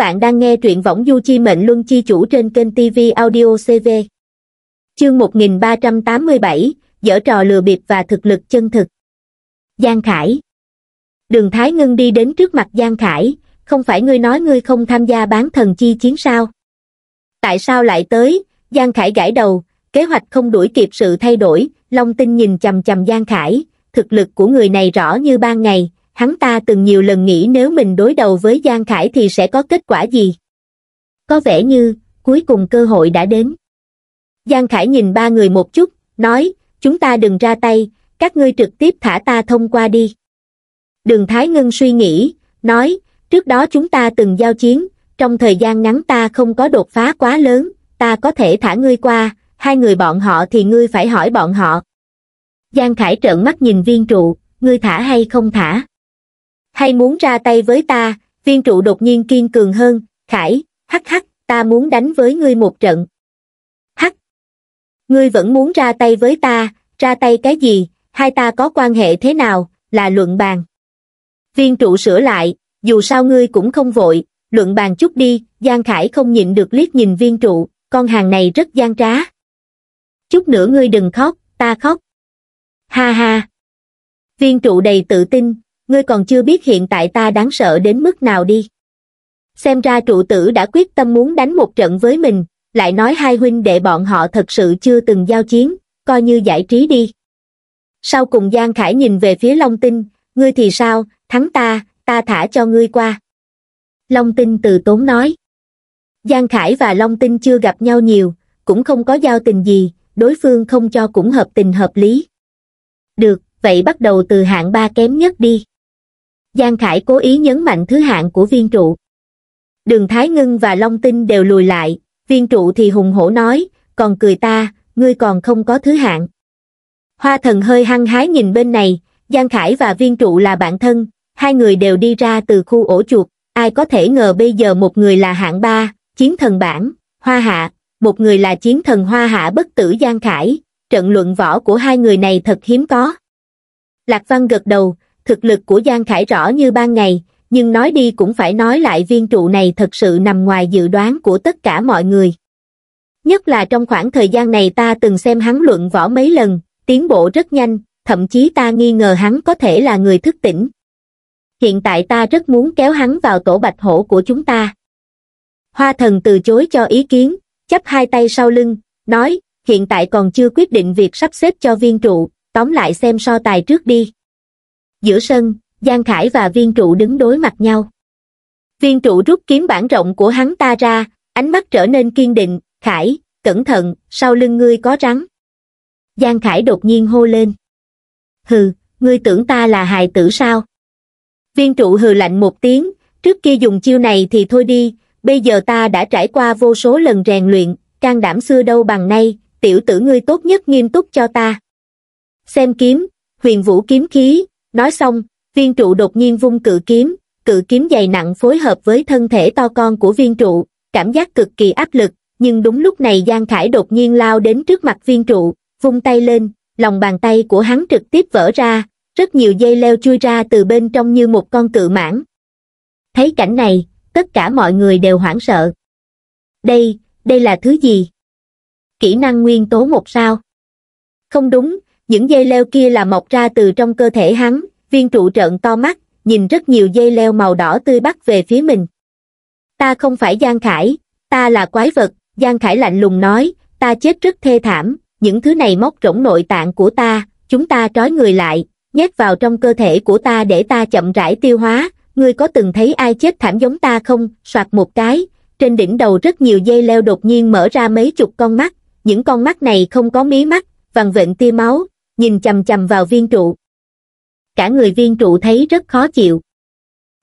bạn đang nghe truyện võng du chi mệnh luân chi chủ trên kênh TV Audio CV. Chương 1387, dở trò lừa bịp và thực lực chân thực. Giang Khải Đường Thái Ngân đi đến trước mặt Giang Khải, không phải ngươi nói ngươi không tham gia bán thần chi chiến sao? Tại sao lại tới? Giang Khải gãi đầu, kế hoạch không đuổi kịp sự thay đổi, Long Tinh nhìn chầm chầm Giang Khải, thực lực của người này rõ như ban ngày, hắn ta từng nhiều lần nghĩ nếu mình đối đầu với Giang Khải thì sẽ có kết quả gì. Có vẻ như, cuối cùng cơ hội đã đến. Giang Khải nhìn ba người một chút, nói, chúng ta đừng ra tay, các ngươi trực tiếp thả ta thông qua đi. Đường Thái Ngân suy nghĩ, nói, trước đó chúng ta từng giao chiến, trong thời gian ngắn ta không có đột phá quá lớn, ta có thể thả ngươi qua, hai người bọn họ thì ngươi phải hỏi bọn họ. Giang Khải trợn mắt nhìn viên trụ, ngươi thả hay không thả? hay muốn ra tay với ta viên trụ đột nhiên kiên cường hơn khải hắc hắc ta muốn đánh với ngươi một trận hắc ngươi vẫn muốn ra tay với ta ra tay cái gì hai ta có quan hệ thế nào là luận bàn viên trụ sửa lại dù sao ngươi cũng không vội luận bàn chút đi giang khải không nhịn được liếc nhìn viên trụ con hàng này rất gian trá chút nữa ngươi đừng khóc ta khóc ha ha viên trụ đầy tự tin ngươi còn chưa biết hiện tại ta đáng sợ đến mức nào đi. Xem ra trụ tử đã quyết tâm muốn đánh một trận với mình, lại nói hai huynh đệ bọn họ thật sự chưa từng giao chiến, coi như giải trí đi. Sau cùng Giang Khải nhìn về phía Long Tinh, ngươi thì sao, thắng ta, ta thả cho ngươi qua. Long Tinh từ tốn nói. Giang Khải và Long Tinh chưa gặp nhau nhiều, cũng không có giao tình gì, đối phương không cho cũng hợp tình hợp lý. Được, vậy bắt đầu từ hạng ba kém nhất đi. Giang Khải cố ý nhấn mạnh thứ hạng của viên trụ. Đường Thái Ngân và Long Tinh đều lùi lại, viên trụ thì hùng hổ nói, còn cười ta, ngươi còn không có thứ hạng. Hoa thần hơi hăng hái nhìn bên này, Giang Khải và viên trụ là bạn thân, hai người đều đi ra từ khu ổ chuột, ai có thể ngờ bây giờ một người là hạng ba, chiến thần bản, hoa hạ, một người là chiến thần hoa hạ bất tử Giang Khải, trận luận võ của hai người này thật hiếm có. Lạc Văn gật đầu, thực lực của Giang Khải rõ như ban ngày, nhưng nói đi cũng phải nói lại viên trụ này thật sự nằm ngoài dự đoán của tất cả mọi người. Nhất là trong khoảng thời gian này ta từng xem hắn luận võ mấy lần, tiến bộ rất nhanh, thậm chí ta nghi ngờ hắn có thể là người thức tỉnh. Hiện tại ta rất muốn kéo hắn vào tổ bạch hổ của chúng ta. Hoa thần từ chối cho ý kiến, chấp hai tay sau lưng, nói, hiện tại còn chưa quyết định việc sắp xếp cho viên trụ, tóm lại xem so tài trước đi giữa sân, Giang Khải và viên trụ đứng đối mặt nhau. Viên trụ rút kiếm bản rộng của hắn ta ra, ánh mắt trở nên kiên định, Khải, cẩn thận, sau lưng ngươi có rắn. Giang Khải đột nhiên hô lên. Hừ, ngươi tưởng ta là hài tử sao? Viên trụ hừ lạnh một tiếng, trước kia dùng chiêu này thì thôi đi, bây giờ ta đã trải qua vô số lần rèn luyện, can đảm xưa đâu bằng nay, tiểu tử ngươi tốt nhất nghiêm túc cho ta. Xem kiếm, huyền vũ kiếm khí, Nói xong, viên trụ đột nhiên vung cự kiếm, cự kiếm dày nặng phối hợp với thân thể to con của viên trụ, cảm giác cực kỳ áp lực, nhưng đúng lúc này Giang Khải đột nhiên lao đến trước mặt viên trụ, vung tay lên, lòng bàn tay của hắn trực tiếp vỡ ra, rất nhiều dây leo chui ra từ bên trong như một con cự mãng. Thấy cảnh này, tất cả mọi người đều hoảng sợ. Đây, đây là thứ gì? Kỹ năng nguyên tố một sao? Không đúng, những dây leo kia là mọc ra từ trong cơ thể hắn viên trụ trợn to mắt nhìn rất nhiều dây leo màu đỏ tươi bắt về phía mình ta không phải giang khải ta là quái vật giang khải lạnh lùng nói ta chết rất thê thảm những thứ này móc rỗng nội tạng của ta chúng ta trói người lại nhét vào trong cơ thể của ta để ta chậm rãi tiêu hóa ngươi có từng thấy ai chết thảm giống ta không soạt một cái trên đỉnh đầu rất nhiều dây leo đột nhiên mở ra mấy chục con mắt những con mắt này không có mí mắt vằn vện tia máu nhìn chầm chầm vào viên trụ. Cả người viên trụ thấy rất khó chịu.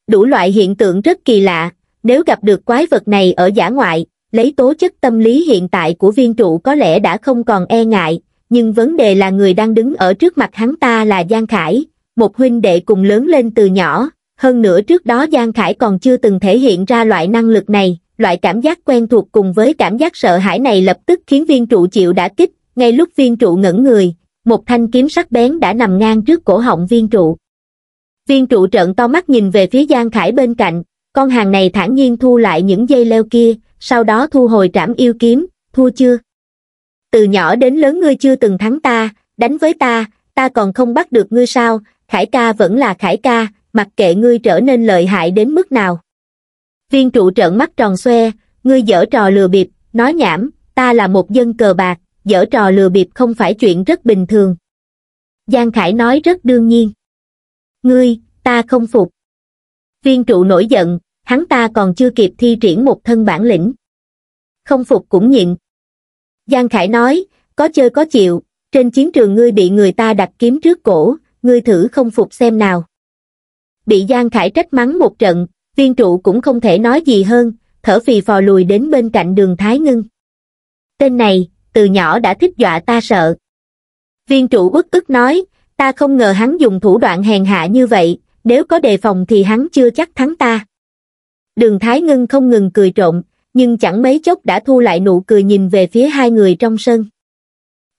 Đủ loại hiện tượng rất kỳ lạ, nếu gặp được quái vật này ở giả ngoại, lấy tố chất tâm lý hiện tại của viên trụ có lẽ đã không còn e ngại, nhưng vấn đề là người đang đứng ở trước mặt hắn ta là Giang Khải, một huynh đệ cùng lớn lên từ nhỏ, hơn nữa trước đó Giang Khải còn chưa từng thể hiện ra loại năng lực này, loại cảm giác quen thuộc cùng với cảm giác sợ hãi này lập tức khiến viên trụ chịu đã kích, ngay lúc viên trụ ngẩn người, một thanh kiếm sắc bén đã nằm ngang trước cổ họng viên trụ. Viên trụ trợn to mắt nhìn về phía Giang Khải bên cạnh, con hàng này thản nhiên thu lại những dây leo kia, sau đó thu hồi trảm yêu kiếm, thua chưa? Từ nhỏ đến lớn ngươi chưa từng thắng ta, đánh với ta, ta còn không bắt được ngươi sao, Khải ca vẫn là Khải ca, mặc kệ ngươi trở nên lợi hại đến mức nào. Viên trụ trợn mắt tròn xoe, ngươi dở trò lừa bịp, nói nhảm, ta là một dân cờ bạc, dở trò lừa bịp không phải chuyện rất bình thường. Giang Khải nói rất đương nhiên. Ngươi, ta không phục. Viên trụ nổi giận, hắn ta còn chưa kịp thi triển một thân bản lĩnh. Không phục cũng nhịn. Giang Khải nói, có chơi có chịu, trên chiến trường ngươi bị người ta đặt kiếm trước cổ, ngươi thử không phục xem nào. Bị Giang Khải trách mắng một trận, viên trụ cũng không thể nói gì hơn, thở phì phò lùi đến bên cạnh đường Thái Ngưng. Tên này, từ nhỏ đã thích dọa ta sợ. Viên trụ bức ức nói, ta không ngờ hắn dùng thủ đoạn hèn hạ như vậy, nếu có đề phòng thì hắn chưa chắc thắng ta. Đường Thái Ngân không ngừng cười trộn, nhưng chẳng mấy chốc đã thu lại nụ cười nhìn về phía hai người trong sân.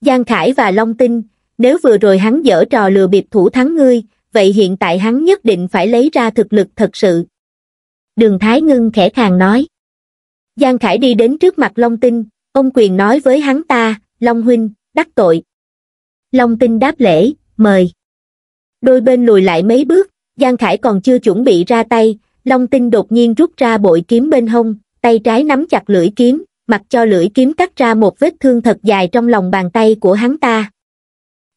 Giang Khải và Long Tinh, nếu vừa rồi hắn dở trò lừa bịp thủ thắng ngươi, vậy hiện tại hắn nhất định phải lấy ra thực lực thật sự. Đường Thái Ngân khẽ khàng nói. Giang Khải đi đến trước mặt Long Tinh, ông quyền nói với hắn ta long huynh đắc tội long tinh đáp lễ mời đôi bên lùi lại mấy bước giang khải còn chưa chuẩn bị ra tay long tinh đột nhiên rút ra bội kiếm bên hông tay trái nắm chặt lưỡi kiếm mặc cho lưỡi kiếm cắt ra một vết thương thật dài trong lòng bàn tay của hắn ta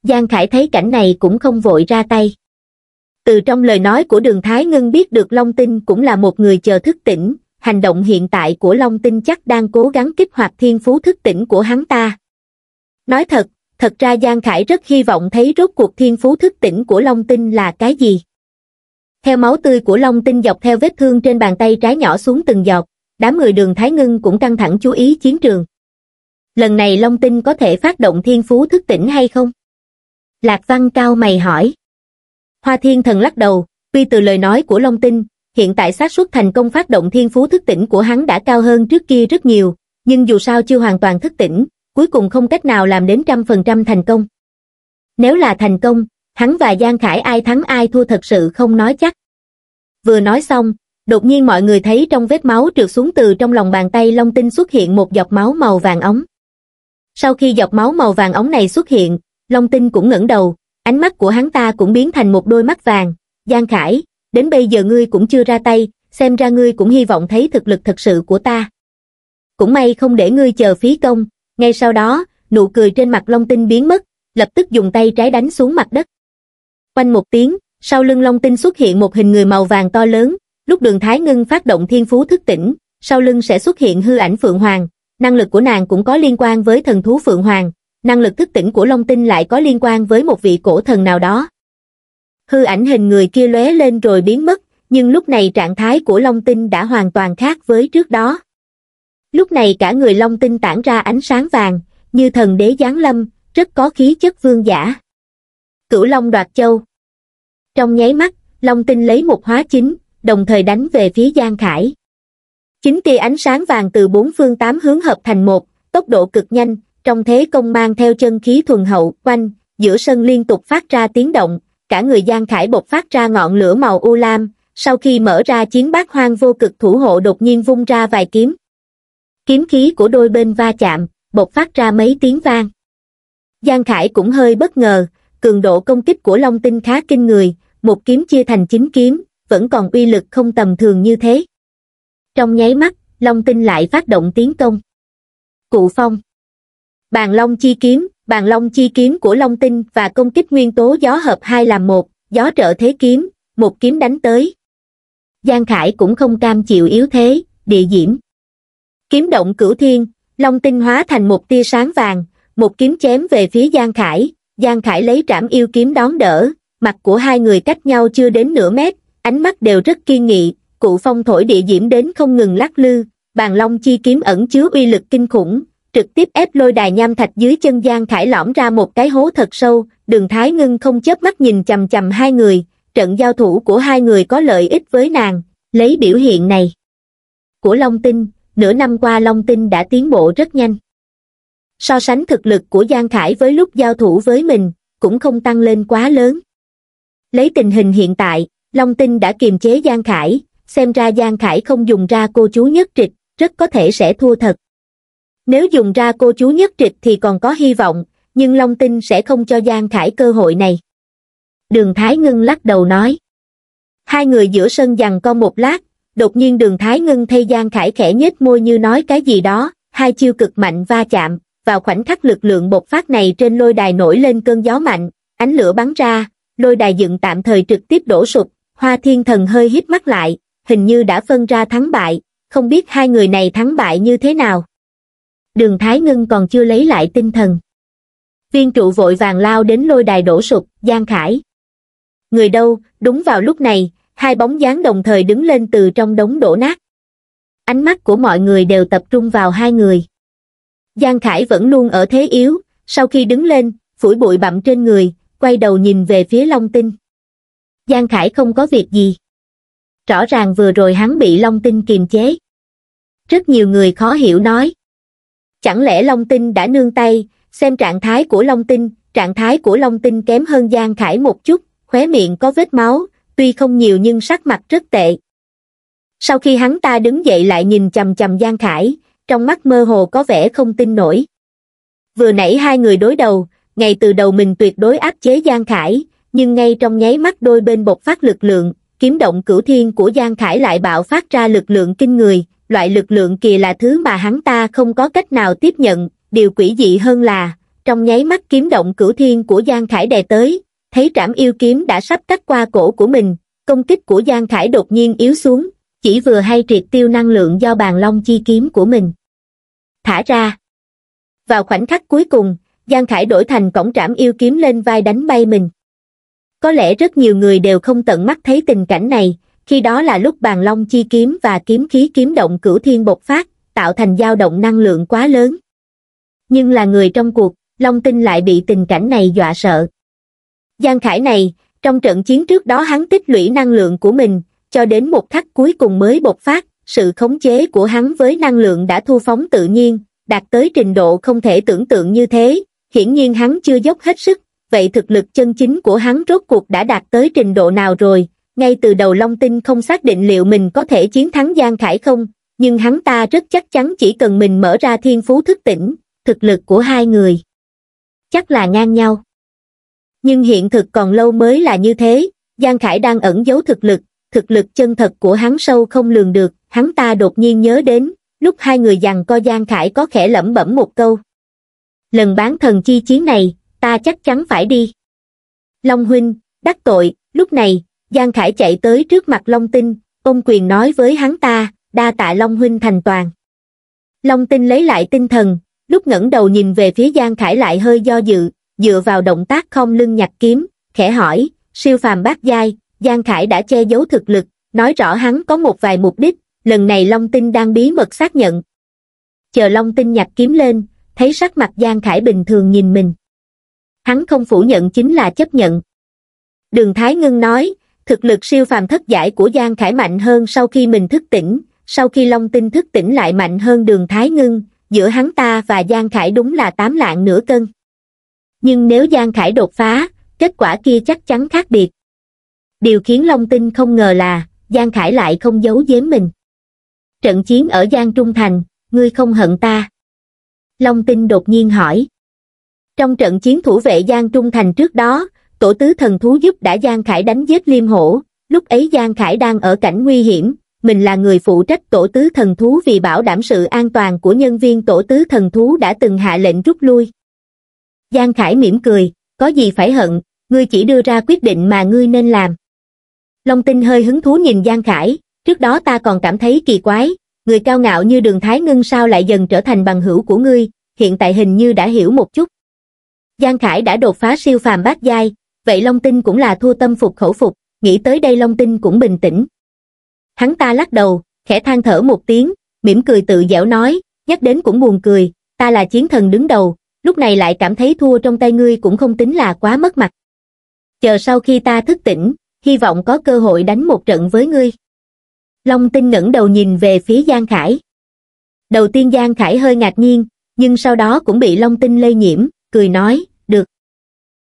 giang khải thấy cảnh này cũng không vội ra tay từ trong lời nói của đường thái ngưng biết được long tinh cũng là một người chờ thức tỉnh hành động hiện tại của Long Tinh chắc đang cố gắng kích hoạt thiên phú thức tỉnh của hắn ta. Nói thật, thật ra Giang Khải rất hy vọng thấy rốt cuộc thiên phú thức tỉnh của Long Tinh là cái gì. Theo máu tươi của Long Tinh dọc theo vết thương trên bàn tay trái nhỏ xuống từng giọt, đám người đường Thái Ngân cũng căng thẳng chú ý chiến trường. Lần này Long Tinh có thể phát động thiên phú thức tỉnh hay không? Lạc Văn cao mày hỏi. Hoa Thiên Thần lắc đầu, tuy từ lời nói của Long Tinh, hiện tại xác suất thành công phát động thiên phú thức tỉnh của hắn đã cao hơn trước kia rất nhiều, nhưng dù sao chưa hoàn toàn thức tỉnh, cuối cùng không cách nào làm đến trăm phần trăm thành công. Nếu là thành công, hắn và Giang Khải ai thắng ai thua thật sự không nói chắc. Vừa nói xong, đột nhiên mọi người thấy trong vết máu trượt xuống từ trong lòng bàn tay Long Tinh xuất hiện một giọt máu màu vàng ống. Sau khi giọt máu màu vàng ống này xuất hiện, Long Tinh cũng ngẩng đầu, ánh mắt của hắn ta cũng biến thành một đôi mắt vàng. Giang Khải, đến bây giờ ngươi cũng chưa ra tay, xem ra ngươi cũng hy vọng thấy thực lực thật sự của ta. Cũng may không để ngươi chờ phí công, ngay sau đó, nụ cười trên mặt Long Tinh biến mất, lập tức dùng tay trái đánh xuống mặt đất. Quanh một tiếng, sau lưng Long Tinh xuất hiện một hình người màu vàng to lớn, lúc đường Thái Ngân phát động thiên phú thức tỉnh, sau lưng sẽ xuất hiện hư ảnh Phượng Hoàng, năng lực của nàng cũng có liên quan với thần thú Phượng Hoàng, năng lực thức tỉnh của Long Tinh lại có liên quan với một vị cổ thần nào đó hư ảnh hình người kia lóe lên rồi biến mất nhưng lúc này trạng thái của long tinh đã hoàn toàn khác với trước đó lúc này cả người long tinh tản ra ánh sáng vàng như thần đế giáng lâm rất có khí chất vương giả cửu long đoạt châu trong nháy mắt long tinh lấy một hóa chính đồng thời đánh về phía giang khải chính tia ánh sáng vàng từ bốn phương tám hướng hợp thành một tốc độ cực nhanh trong thế công mang theo chân khí thuần hậu quanh giữa sân liên tục phát ra tiếng động cả người Giang Khải bộc phát ra ngọn lửa màu u lam, sau khi mở ra chiến bát hoang vô cực thủ hộ đột nhiên vung ra vài kiếm. Kiếm khí của đôi bên va chạm, bộc phát ra mấy tiếng vang. Giang Khải cũng hơi bất ngờ, cường độ công kích của Long Tinh khá kinh người, một kiếm chia thành chín kiếm, vẫn còn uy lực không tầm thường như thế. Trong nháy mắt, Long Tinh lại phát động tiến công. Cụ Phong Bàn Long chi kiếm, bàn long chi kiếm của long tinh và công kích nguyên tố gió hợp hai làm một gió trợ thế kiếm một kiếm đánh tới giang khải cũng không cam chịu yếu thế địa diễm kiếm động cửu thiên long tinh hóa thành một tia sáng vàng một kiếm chém về phía giang khải giang khải lấy trảm yêu kiếm đón đỡ mặt của hai người cách nhau chưa đến nửa mét ánh mắt đều rất kiên nghị cụ phong thổi địa diễm đến không ngừng lắc lư bàn long chi kiếm ẩn chứa uy lực kinh khủng trực tiếp ép lôi đài nham thạch dưới chân Giang Khải lõm ra một cái hố thật sâu, đường Thái Ngưng không chớp mắt nhìn chầm chầm hai người, trận giao thủ của hai người có lợi ích với nàng, lấy biểu hiện này. Của Long Tinh, nửa năm qua Long Tinh đã tiến bộ rất nhanh. So sánh thực lực của Giang Khải với lúc giao thủ với mình, cũng không tăng lên quá lớn. Lấy tình hình hiện tại, Long Tinh đã kiềm chế Giang Khải, xem ra Giang Khải không dùng ra cô chú nhất trịch, rất có thể sẽ thua thật nếu dùng ra cô chú nhất trịch thì còn có hy vọng nhưng long tinh sẽ không cho giang khải cơ hội này đường thái ngưng lắc đầu nói hai người giữa sân dằn con một lát đột nhiên đường thái ngưng thay giang khải khẽ nhếch môi như nói cái gì đó hai chiêu cực mạnh va chạm vào khoảnh khắc lực lượng bộc phát này trên lôi đài nổi lên cơn gió mạnh ánh lửa bắn ra lôi đài dựng tạm thời trực tiếp đổ sụp hoa thiên thần hơi hít mắt lại hình như đã phân ra thắng bại không biết hai người này thắng bại như thế nào đường Thái Ngân còn chưa lấy lại tinh thần. Viên trụ vội vàng lao đến lôi đài đổ sụp, Giang Khải. Người đâu, đúng vào lúc này, hai bóng dáng đồng thời đứng lên từ trong đống đổ nát. Ánh mắt của mọi người đều tập trung vào hai người. Giang Khải vẫn luôn ở thế yếu, sau khi đứng lên, phủi bụi bặm trên người, quay đầu nhìn về phía Long Tinh. Giang Khải không có việc gì. Rõ ràng vừa rồi hắn bị Long Tinh kiềm chế. Rất nhiều người khó hiểu nói. Chẳng lẽ Long Tinh đã nương tay, xem trạng thái của Long Tinh, trạng thái của Long Tinh kém hơn Giang Khải một chút, khóe miệng có vết máu, tuy không nhiều nhưng sắc mặt rất tệ. Sau khi hắn ta đứng dậy lại nhìn chầm chầm Giang Khải, trong mắt mơ hồ có vẻ không tin nổi. Vừa nãy hai người đối đầu, ngay từ đầu mình tuyệt đối áp chế Giang Khải, nhưng ngay trong nháy mắt đôi bên bộc phát lực lượng, kiếm động cửu thiên của Giang Khải lại bạo phát ra lực lượng kinh người, loại lực lượng kỳ là thứ mà hắn ta không có cách nào tiếp nhận điều quỷ dị hơn là trong nháy mắt kiếm động cửu thiên của giang khải đè tới thấy trảm yêu kiếm đã sắp cắt qua cổ của mình công kích của giang khải đột nhiên yếu xuống chỉ vừa hay triệt tiêu năng lượng do bàn long chi kiếm của mình thả ra vào khoảnh khắc cuối cùng giang khải đổi thành cổng trảm yêu kiếm lên vai đánh bay mình có lẽ rất nhiều người đều không tận mắt thấy tình cảnh này khi đó là lúc bàn long chi kiếm và kiếm khí kiếm động cửu thiên bộc phát tạo thành dao động năng lượng quá lớn nhưng là người trong cuộc long tinh lại bị tình cảnh này dọa sợ giang khải này trong trận chiến trước đó hắn tích lũy năng lượng của mình cho đến một khắc cuối cùng mới bộc phát sự khống chế của hắn với năng lượng đã thu phóng tự nhiên đạt tới trình độ không thể tưởng tượng như thế hiển nhiên hắn chưa dốc hết sức vậy thực lực chân chính của hắn rốt cuộc đã đạt tới trình độ nào rồi ngay từ đầu Long Tinh không xác định liệu mình có thể chiến thắng Giang Khải không, nhưng hắn ta rất chắc chắn chỉ cần mình mở ra thiên phú thức tỉnh, thực lực của hai người. Chắc là ngang nhau. Nhưng hiện thực còn lâu mới là như thế, Giang Khải đang ẩn giấu thực lực, thực lực chân thật của hắn sâu không lường được, hắn ta đột nhiên nhớ đến, lúc hai người giằng co Giang Khải có khẽ lẩm bẩm một câu. Lần bán thần chi chiến này, ta chắc chắn phải đi. Long Huynh, đắc tội, lúc này, Giang Khải chạy tới trước mặt Long Tinh, ông quyền nói với hắn ta, đa tạ Long Huynh thành toàn. Long Tinh lấy lại tinh thần, lúc ngẩng đầu nhìn về phía Giang Khải lại hơi do dự, dựa vào động tác không lưng nhặt kiếm, khẽ hỏi, siêu phàm bát giai, Giang Khải đã che giấu thực lực, nói rõ hắn có một vài mục đích, lần này Long Tinh đang bí mật xác nhận. Chờ Long Tinh nhặt kiếm lên, thấy sắc mặt Giang Khải bình thường nhìn mình. Hắn không phủ nhận chính là chấp nhận. Đường Thái Ngưng nói, thực lực siêu phàm thất giải của giang khải mạnh hơn sau khi mình thức tỉnh sau khi long tinh thức tỉnh lại mạnh hơn đường thái ngưng giữa hắn ta và giang khải đúng là tám lạng nửa cân nhưng nếu giang khải đột phá kết quả kia chắc chắn khác biệt điều khiến long tinh không ngờ là giang khải lại không giấu giếm mình trận chiến ở giang trung thành ngươi không hận ta long tinh đột nhiên hỏi trong trận chiến thủ vệ giang trung thành trước đó tổ tứ thần thú giúp đã Giang Khải đánh giết liêm hổ, lúc ấy Giang Khải đang ở cảnh nguy hiểm, mình là người phụ trách tổ tứ thần thú vì bảo đảm sự an toàn của nhân viên tổ tứ thần thú đã từng hạ lệnh rút lui. Giang Khải mỉm cười, có gì phải hận, ngươi chỉ đưa ra quyết định mà ngươi nên làm. Long tinh hơi hứng thú nhìn Giang Khải, trước đó ta còn cảm thấy kỳ quái, người cao ngạo như đường Thái Ngân sao lại dần trở thành bằng hữu của ngươi, hiện tại hình như đã hiểu một chút. Giang Khải đã đột phá siêu phàm bát giai, vậy Long Tinh cũng là thua tâm phục khẩu phục, nghĩ tới đây Long Tinh cũng bình tĩnh. Hắn ta lắc đầu, khẽ than thở một tiếng, mỉm cười tự dẻo nói, nhắc đến cũng buồn cười, ta là chiến thần đứng đầu, lúc này lại cảm thấy thua trong tay ngươi cũng không tính là quá mất mặt. Chờ sau khi ta thức tỉnh, hy vọng có cơ hội đánh một trận với ngươi. Long Tinh ngẩng đầu nhìn về phía Giang Khải. Đầu tiên Giang Khải hơi ngạc nhiên, nhưng sau đó cũng bị Long Tinh lây nhiễm, cười nói,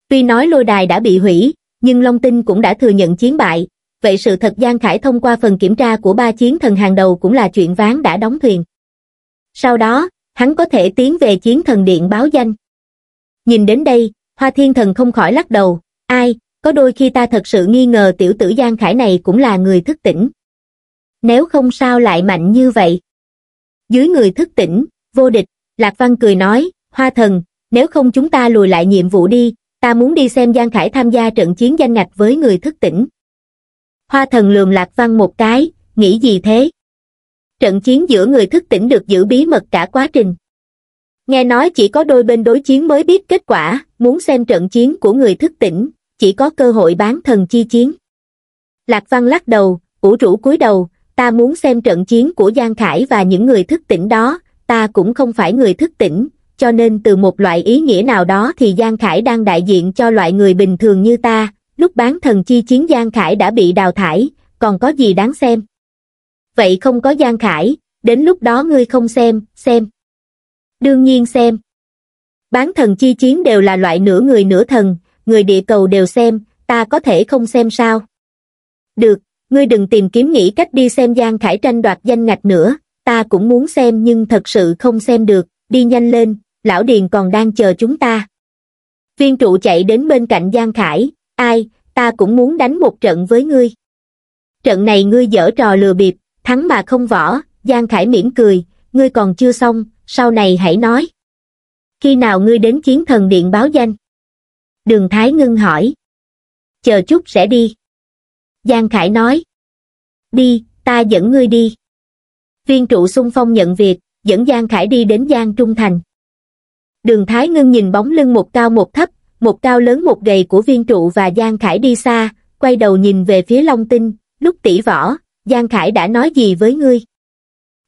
Tuy nói lôi đài đã bị hủy, nhưng Long Tinh cũng đã thừa nhận chiến bại, vậy sự thật Giang Khải thông qua phần kiểm tra của ba chiến thần hàng đầu cũng là chuyện ván đã đóng thuyền. Sau đó, hắn có thể tiến về chiến thần điện báo danh. Nhìn đến đây, Hoa Thiên Thần không khỏi lắc đầu, ai, có đôi khi ta thật sự nghi ngờ tiểu tử Giang Khải này cũng là người thức tỉnh. Nếu không sao lại mạnh như vậy? Dưới người thức tỉnh, vô địch, Lạc Văn cười nói, Hoa Thần, nếu không chúng ta lùi lại nhiệm vụ đi, ta muốn đi xem Giang Khải tham gia trận chiến danh ngạch với người thức tỉnh. Hoa thần lườm Lạc Văn một cái, nghĩ gì thế? Trận chiến giữa người thức tỉnh được giữ bí mật cả quá trình. Nghe nói chỉ có đôi bên đối chiến mới biết kết quả, muốn xem trận chiến của người thức tỉnh, chỉ có cơ hội bán thần chi chiến. Lạc Văn lắc đầu, ủ rũ cúi đầu, ta muốn xem trận chiến của Giang Khải và những người thức tỉnh đó, ta cũng không phải người thức tỉnh, cho nên từ một loại ý nghĩa nào đó thì Giang Khải đang đại diện cho loại người bình thường như ta, lúc bán thần chi chiến Giang Khải đã bị đào thải, còn có gì đáng xem. Vậy không có Giang Khải, đến lúc đó ngươi không xem, xem. Đương nhiên xem. Bán thần chi chiến đều là loại nửa người nửa thần, người địa cầu đều xem, ta có thể không xem sao. Được, ngươi đừng tìm kiếm nghĩ cách đi xem Giang Khải tranh đoạt danh ngạch nữa, ta cũng muốn xem nhưng thật sự không xem được, đi nhanh lên, lão Điền còn đang chờ chúng ta. Viên trụ chạy đến bên cạnh Giang Khải, ai, ta cũng muốn đánh một trận với ngươi. Trận này ngươi dở trò lừa bịp, thắng mà không võ, Giang Khải mỉm cười, ngươi còn chưa xong, sau này hãy nói. Khi nào ngươi đến chiến thần điện báo danh? Đường Thái ngưng hỏi. Chờ chút sẽ đi. Giang Khải nói. Đi, ta dẫn ngươi đi. Viên trụ xung phong nhận việc, dẫn Giang Khải đi đến Giang Trung Thành. Đường Thái Ngưng nhìn bóng lưng một cao một thấp, một cao lớn một gầy của viên trụ và Giang Khải đi xa, quay đầu nhìn về phía Long Tinh, lúc tỷ võ, Giang Khải đã nói gì với ngươi?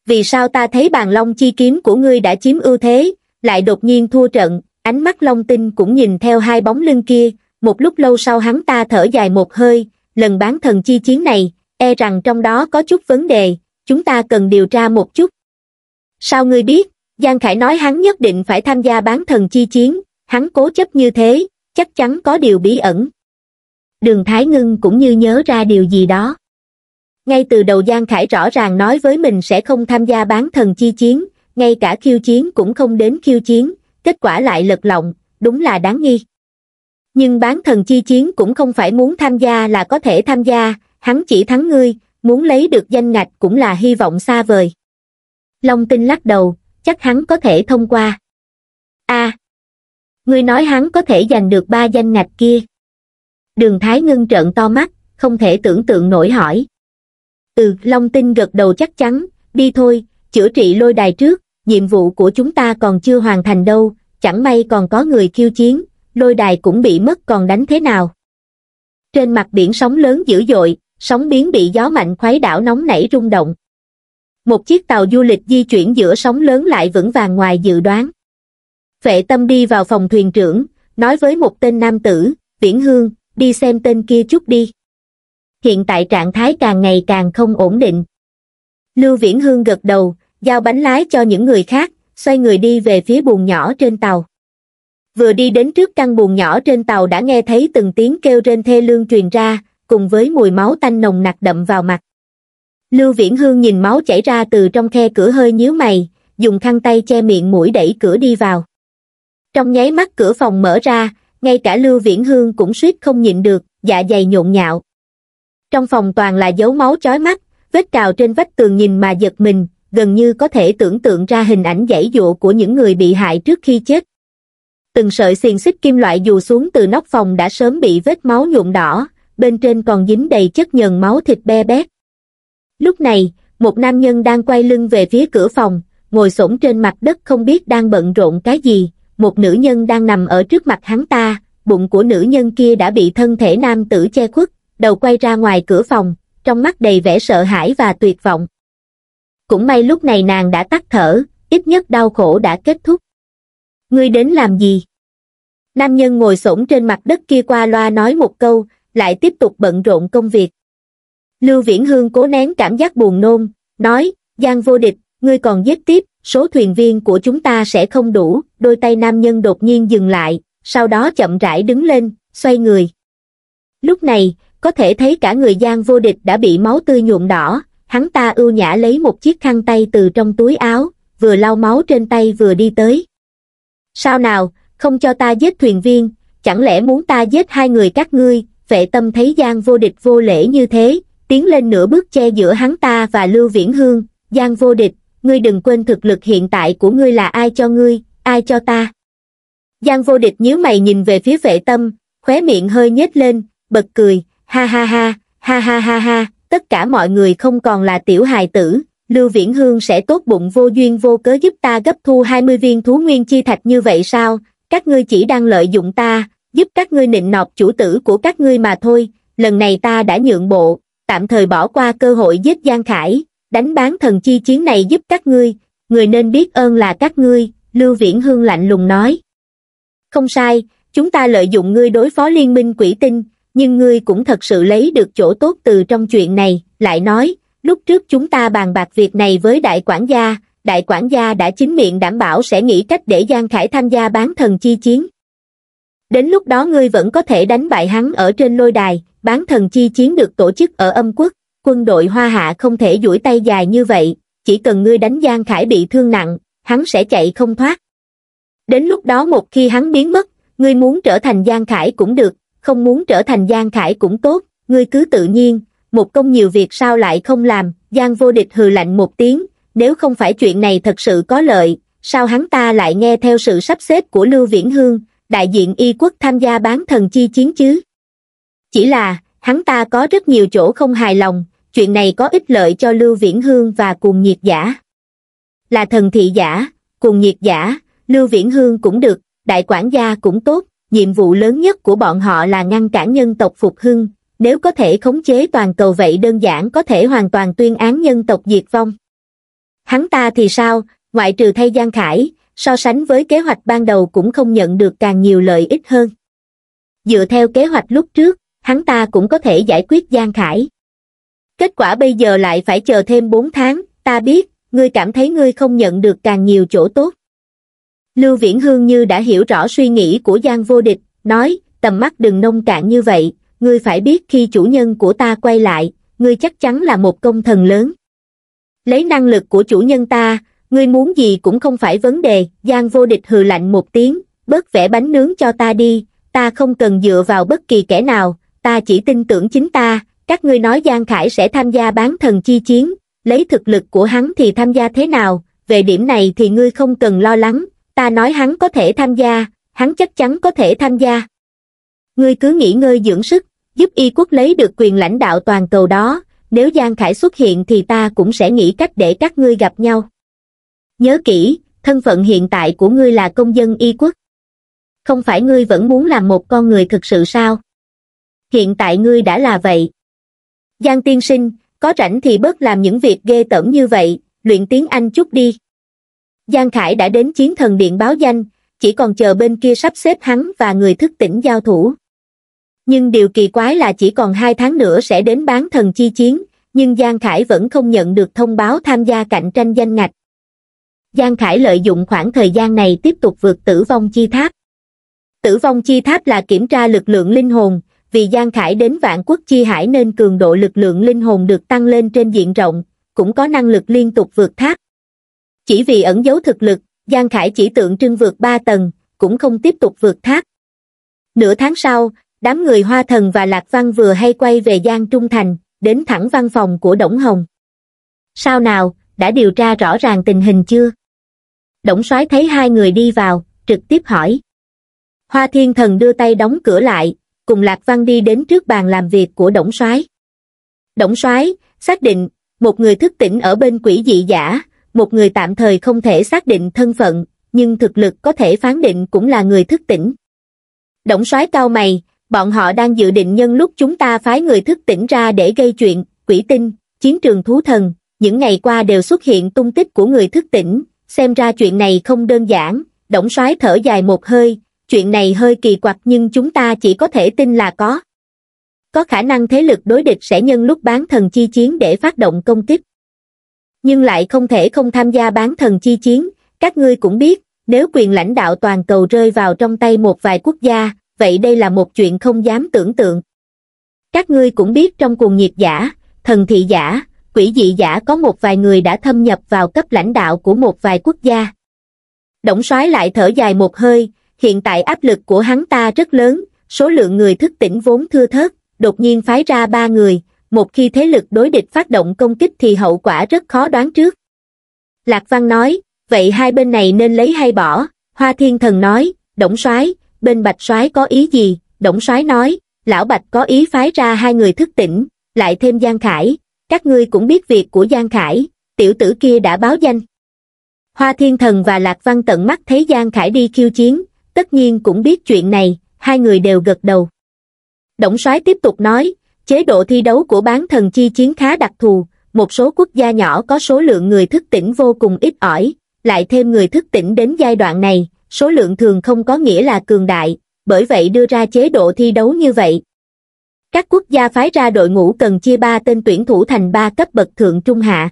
Vì sao ta thấy bàn long chi kiếm của ngươi đã chiếm ưu thế, lại đột nhiên thua trận, ánh mắt Long Tinh cũng nhìn theo hai bóng lưng kia, một lúc lâu sau hắn ta thở dài một hơi, lần bán thần chi chiến này, e rằng trong đó có chút vấn đề, chúng ta cần điều tra một chút. Sao ngươi biết? Giang Khải nói hắn nhất định phải tham gia bán thần chi chiến, hắn cố chấp như thế, chắc chắn có điều bí ẩn. Đường Thái Ngưng cũng như nhớ ra điều gì đó. Ngay từ đầu Giang Khải rõ ràng nói với mình sẽ không tham gia bán thần chi chiến, ngay cả khiêu chiến cũng không đến khiêu chiến, kết quả lại lật lọng, đúng là đáng nghi. Nhưng bán thần chi chiến cũng không phải muốn tham gia là có thể tham gia, hắn chỉ thắng ngươi, muốn lấy được danh ngạch cũng là hy vọng xa vời. Long tinh lắc đầu, chắc hắn có thể thông qua a à, ngươi nói hắn có thể giành được ba danh ngạch kia đường thái ngưng trợn to mắt không thể tưởng tượng nổi hỏi ừ long tinh gật đầu chắc chắn đi thôi chữa trị lôi đài trước nhiệm vụ của chúng ta còn chưa hoàn thành đâu chẳng may còn có người khiêu chiến lôi đài cũng bị mất còn đánh thế nào trên mặt biển sóng lớn dữ dội sóng biến bị gió mạnh khuấy đảo nóng nảy rung động một chiếc tàu du lịch di chuyển giữa sóng lớn lại vững vàng ngoài dự đoán. Vệ tâm đi vào phòng thuyền trưởng, nói với một tên nam tử, Viễn Hương, đi xem tên kia chút đi. Hiện tại trạng thái càng ngày càng không ổn định. Lưu Viễn Hương gật đầu, giao bánh lái cho những người khác, xoay người đi về phía buồng nhỏ trên tàu. Vừa đi đến trước căn buồng nhỏ trên tàu đã nghe thấy từng tiếng kêu trên thê lương truyền ra, cùng với mùi máu tanh nồng nặc đậm vào mặt lưu viễn hương nhìn máu chảy ra từ trong khe cửa hơi nhíu mày dùng khăn tay che miệng mũi đẩy cửa đi vào trong nháy mắt cửa phòng mở ra ngay cả lưu viễn hương cũng suýt không nhịn được dạ dày nhộn nhạo trong phòng toàn là dấu máu chói mắt vết cào trên vách tường nhìn mà giật mình gần như có thể tưởng tượng ra hình ảnh dãy dụ của những người bị hại trước khi chết từng sợi xiềng xích kim loại dù xuống từ nóc phòng đã sớm bị vết máu nhuộm đỏ bên trên còn dính đầy chất nhờn máu thịt be bét Lúc này, một nam nhân đang quay lưng về phía cửa phòng, ngồi xổm trên mặt đất không biết đang bận rộn cái gì, một nữ nhân đang nằm ở trước mặt hắn ta, bụng của nữ nhân kia đã bị thân thể nam tử che khuất, đầu quay ra ngoài cửa phòng, trong mắt đầy vẻ sợ hãi và tuyệt vọng. Cũng may lúc này nàng đã tắt thở, ít nhất đau khổ đã kết thúc. Ngươi đến làm gì? Nam nhân ngồi xổm trên mặt đất kia qua loa nói một câu, lại tiếp tục bận rộn công việc. Lưu Viễn Hương cố nén cảm giác buồn nôn, nói, Giang vô địch, ngươi còn giết tiếp, số thuyền viên của chúng ta sẽ không đủ, đôi tay nam nhân đột nhiên dừng lại, sau đó chậm rãi đứng lên, xoay người. Lúc này, có thể thấy cả người Giang vô địch đã bị máu tươi nhuộm đỏ, hắn ta ưu nhã lấy một chiếc khăn tay từ trong túi áo, vừa lau máu trên tay vừa đi tới. Sao nào, không cho ta giết thuyền viên, chẳng lẽ muốn ta giết hai người các ngươi, vệ tâm thấy Giang vô địch vô lễ như thế, tiến lên nửa bước che giữa hắn ta và Lưu Viễn Hương, Giang vô địch, ngươi đừng quên thực lực hiện tại của ngươi là ai cho ngươi, ai cho ta. Giang vô địch nhíu mày nhìn về phía vệ tâm, khóe miệng hơi nhếch lên, bật cười, ha ha ha, ha ha ha ha, tất cả mọi người không còn là tiểu hài tử, Lưu Viễn Hương sẽ tốt bụng vô duyên vô cớ giúp ta gấp thu 20 viên thú nguyên chi thạch như vậy sao, các ngươi chỉ đang lợi dụng ta, giúp các ngươi nịnh nọt chủ tử của các ngươi mà thôi, lần này ta đã nhượng bộ, tạm thời bỏ qua cơ hội giết Giang Khải, đánh bán thần chi chiến này giúp các ngươi, người nên biết ơn là các ngươi, Lưu Viễn Hương lạnh lùng nói. Không sai, chúng ta lợi dụng ngươi đối phó liên minh quỷ tinh, nhưng ngươi cũng thật sự lấy được chỗ tốt từ trong chuyện này, lại nói, lúc trước chúng ta bàn bạc việc này với đại quản gia, đại quản gia đã chính miệng đảm bảo sẽ nghĩ cách để Giang Khải tham gia bán thần chi chiến. Đến lúc đó ngươi vẫn có thể đánh bại hắn ở trên lôi đài, bán thần chi chiến được tổ chức ở âm quốc, quân đội Hoa Hạ không thể duỗi tay dài như vậy, chỉ cần ngươi đánh Giang Khải bị thương nặng, hắn sẽ chạy không thoát. Đến lúc đó một khi hắn biến mất, ngươi muốn trở thành Giang Khải cũng được, không muốn trở thành Giang Khải cũng tốt, ngươi cứ tự nhiên, một công nhiều việc sao lại không làm, Giang vô địch hừ lạnh một tiếng, nếu không phải chuyện này thật sự có lợi, sao hắn ta lại nghe theo sự sắp xếp của Lưu Viễn Hương, đại diện y quốc tham gia bán thần chi chiến chứ chỉ là hắn ta có rất nhiều chỗ không hài lòng chuyện này có ích lợi cho lưu viễn hương và cùng nhiệt giả là thần thị giả cùng nhiệt giả lưu viễn hương cũng được đại quản gia cũng tốt nhiệm vụ lớn nhất của bọn họ là ngăn cản nhân tộc phục hưng nếu có thể khống chế toàn cầu vậy đơn giản có thể hoàn toàn tuyên án nhân tộc diệt vong hắn ta thì sao ngoại trừ thay giang khải so sánh với kế hoạch ban đầu cũng không nhận được càng nhiều lợi ích hơn dựa theo kế hoạch lúc trước hắn ta cũng có thể giải quyết giang khải kết quả bây giờ lại phải chờ thêm bốn tháng ta biết ngươi cảm thấy ngươi không nhận được càng nhiều chỗ tốt lưu viễn hương như đã hiểu rõ suy nghĩ của giang vô địch nói tầm mắt đừng nông cạn như vậy ngươi phải biết khi chủ nhân của ta quay lại ngươi chắc chắn là một công thần lớn lấy năng lực của chủ nhân ta ngươi muốn gì cũng không phải vấn đề, Giang vô địch hừ lạnh một tiếng, bớt vẽ bánh nướng cho ta đi, ta không cần dựa vào bất kỳ kẻ nào, ta chỉ tin tưởng chính ta, các ngươi nói Giang Khải sẽ tham gia bán thần chi chiến, lấy thực lực của hắn thì tham gia thế nào, về điểm này thì ngươi không cần lo lắng, ta nói hắn có thể tham gia, hắn chắc chắn có thể tham gia. Ngươi cứ nghỉ ngơi dưỡng sức, giúp y quốc lấy được quyền lãnh đạo toàn cầu đó, nếu Giang Khải xuất hiện thì ta cũng sẽ nghĩ cách để các ngươi gặp nhau nhớ kỹ thân phận hiện tại của ngươi là công dân y quốc không phải ngươi vẫn muốn làm một con người thực sự sao hiện tại ngươi đã là vậy giang tiên sinh có rảnh thì bớt làm những việc ghê tởm như vậy luyện tiếng anh chút đi giang khải đã đến chiến thần điện báo danh chỉ còn chờ bên kia sắp xếp hắn và người thức tỉnh giao thủ nhưng điều kỳ quái là chỉ còn hai tháng nữa sẽ đến bán thần chi chiến nhưng giang khải vẫn không nhận được thông báo tham gia cạnh tranh danh ngạch giang khải lợi dụng khoảng thời gian này tiếp tục vượt tử vong chi tháp tử vong chi tháp là kiểm tra lực lượng linh hồn vì giang khải đến vạn quốc chi hải nên cường độ lực lượng linh hồn được tăng lên trên diện rộng cũng có năng lực liên tục vượt tháp chỉ vì ẩn dấu thực lực giang khải chỉ tượng trưng vượt ba tầng cũng không tiếp tục vượt tháp nửa tháng sau đám người hoa thần và lạc văn vừa hay quay về giang trung thành đến thẳng văn phòng của đổng hồng sao nào đã điều tra rõ ràng tình hình chưa đổng soái thấy hai người đi vào trực tiếp hỏi hoa thiên thần đưa tay đóng cửa lại cùng lạc văn đi đến trước bàn làm việc của đổng soái đổng soái xác định một người thức tỉnh ở bên quỷ dị giả một người tạm thời không thể xác định thân phận nhưng thực lực có thể phán định cũng là người thức tỉnh đổng soái cao mày bọn họ đang dự định nhân lúc chúng ta phái người thức tỉnh ra để gây chuyện quỷ tinh chiến trường thú thần những ngày qua đều xuất hiện tung tích của người thức tỉnh xem ra chuyện này không đơn giản, Đổng Soái thở dài một hơi, chuyện này hơi kỳ quặc nhưng chúng ta chỉ có thể tin là có. Có khả năng thế lực đối địch sẽ nhân lúc bán thần chi chiến để phát động công kích. Nhưng lại không thể không tham gia bán thần chi chiến, các ngươi cũng biết, nếu quyền lãnh đạo toàn cầu rơi vào trong tay một vài quốc gia, vậy đây là một chuyện không dám tưởng tượng. Các ngươi cũng biết trong cuồng nhiệt giả, thần thị giả, quỷ dị giả có một vài người đã thâm nhập vào cấp lãnh đạo của một vài quốc gia. Đổng soái lại thở dài một hơi, hiện tại áp lực của hắn ta rất lớn, số lượng người thức tỉnh vốn thưa thớt, đột nhiên phái ra ba người, một khi thế lực đối địch phát động công kích thì hậu quả rất khó đoán trước. Lạc Văn nói, vậy hai bên này nên lấy hay bỏ, Hoa Thiên Thần nói, Đổng soái bên Bạch soái có ý gì, Đổng soái nói, Lão Bạch có ý phái ra hai người thức tỉnh, lại thêm Giang Khải, các ngươi cũng biết việc của Giang Khải, tiểu tử kia đã báo danh. Hoa Thiên Thần và Lạc Văn tận mắt thấy Giang Khải đi khiêu chiến, tất nhiên cũng biết chuyện này, hai người đều gật đầu. Động soái tiếp tục nói, chế độ thi đấu của bán thần chi chiến khá đặc thù, một số quốc gia nhỏ có số lượng người thức tỉnh vô cùng ít ỏi, lại thêm người thức tỉnh đến giai đoạn này, số lượng thường không có nghĩa là cường đại, bởi vậy đưa ra chế độ thi đấu như vậy, các quốc gia phái ra đội ngũ cần chia ba tên tuyển thủ thành ba cấp bậc thượng trung hạ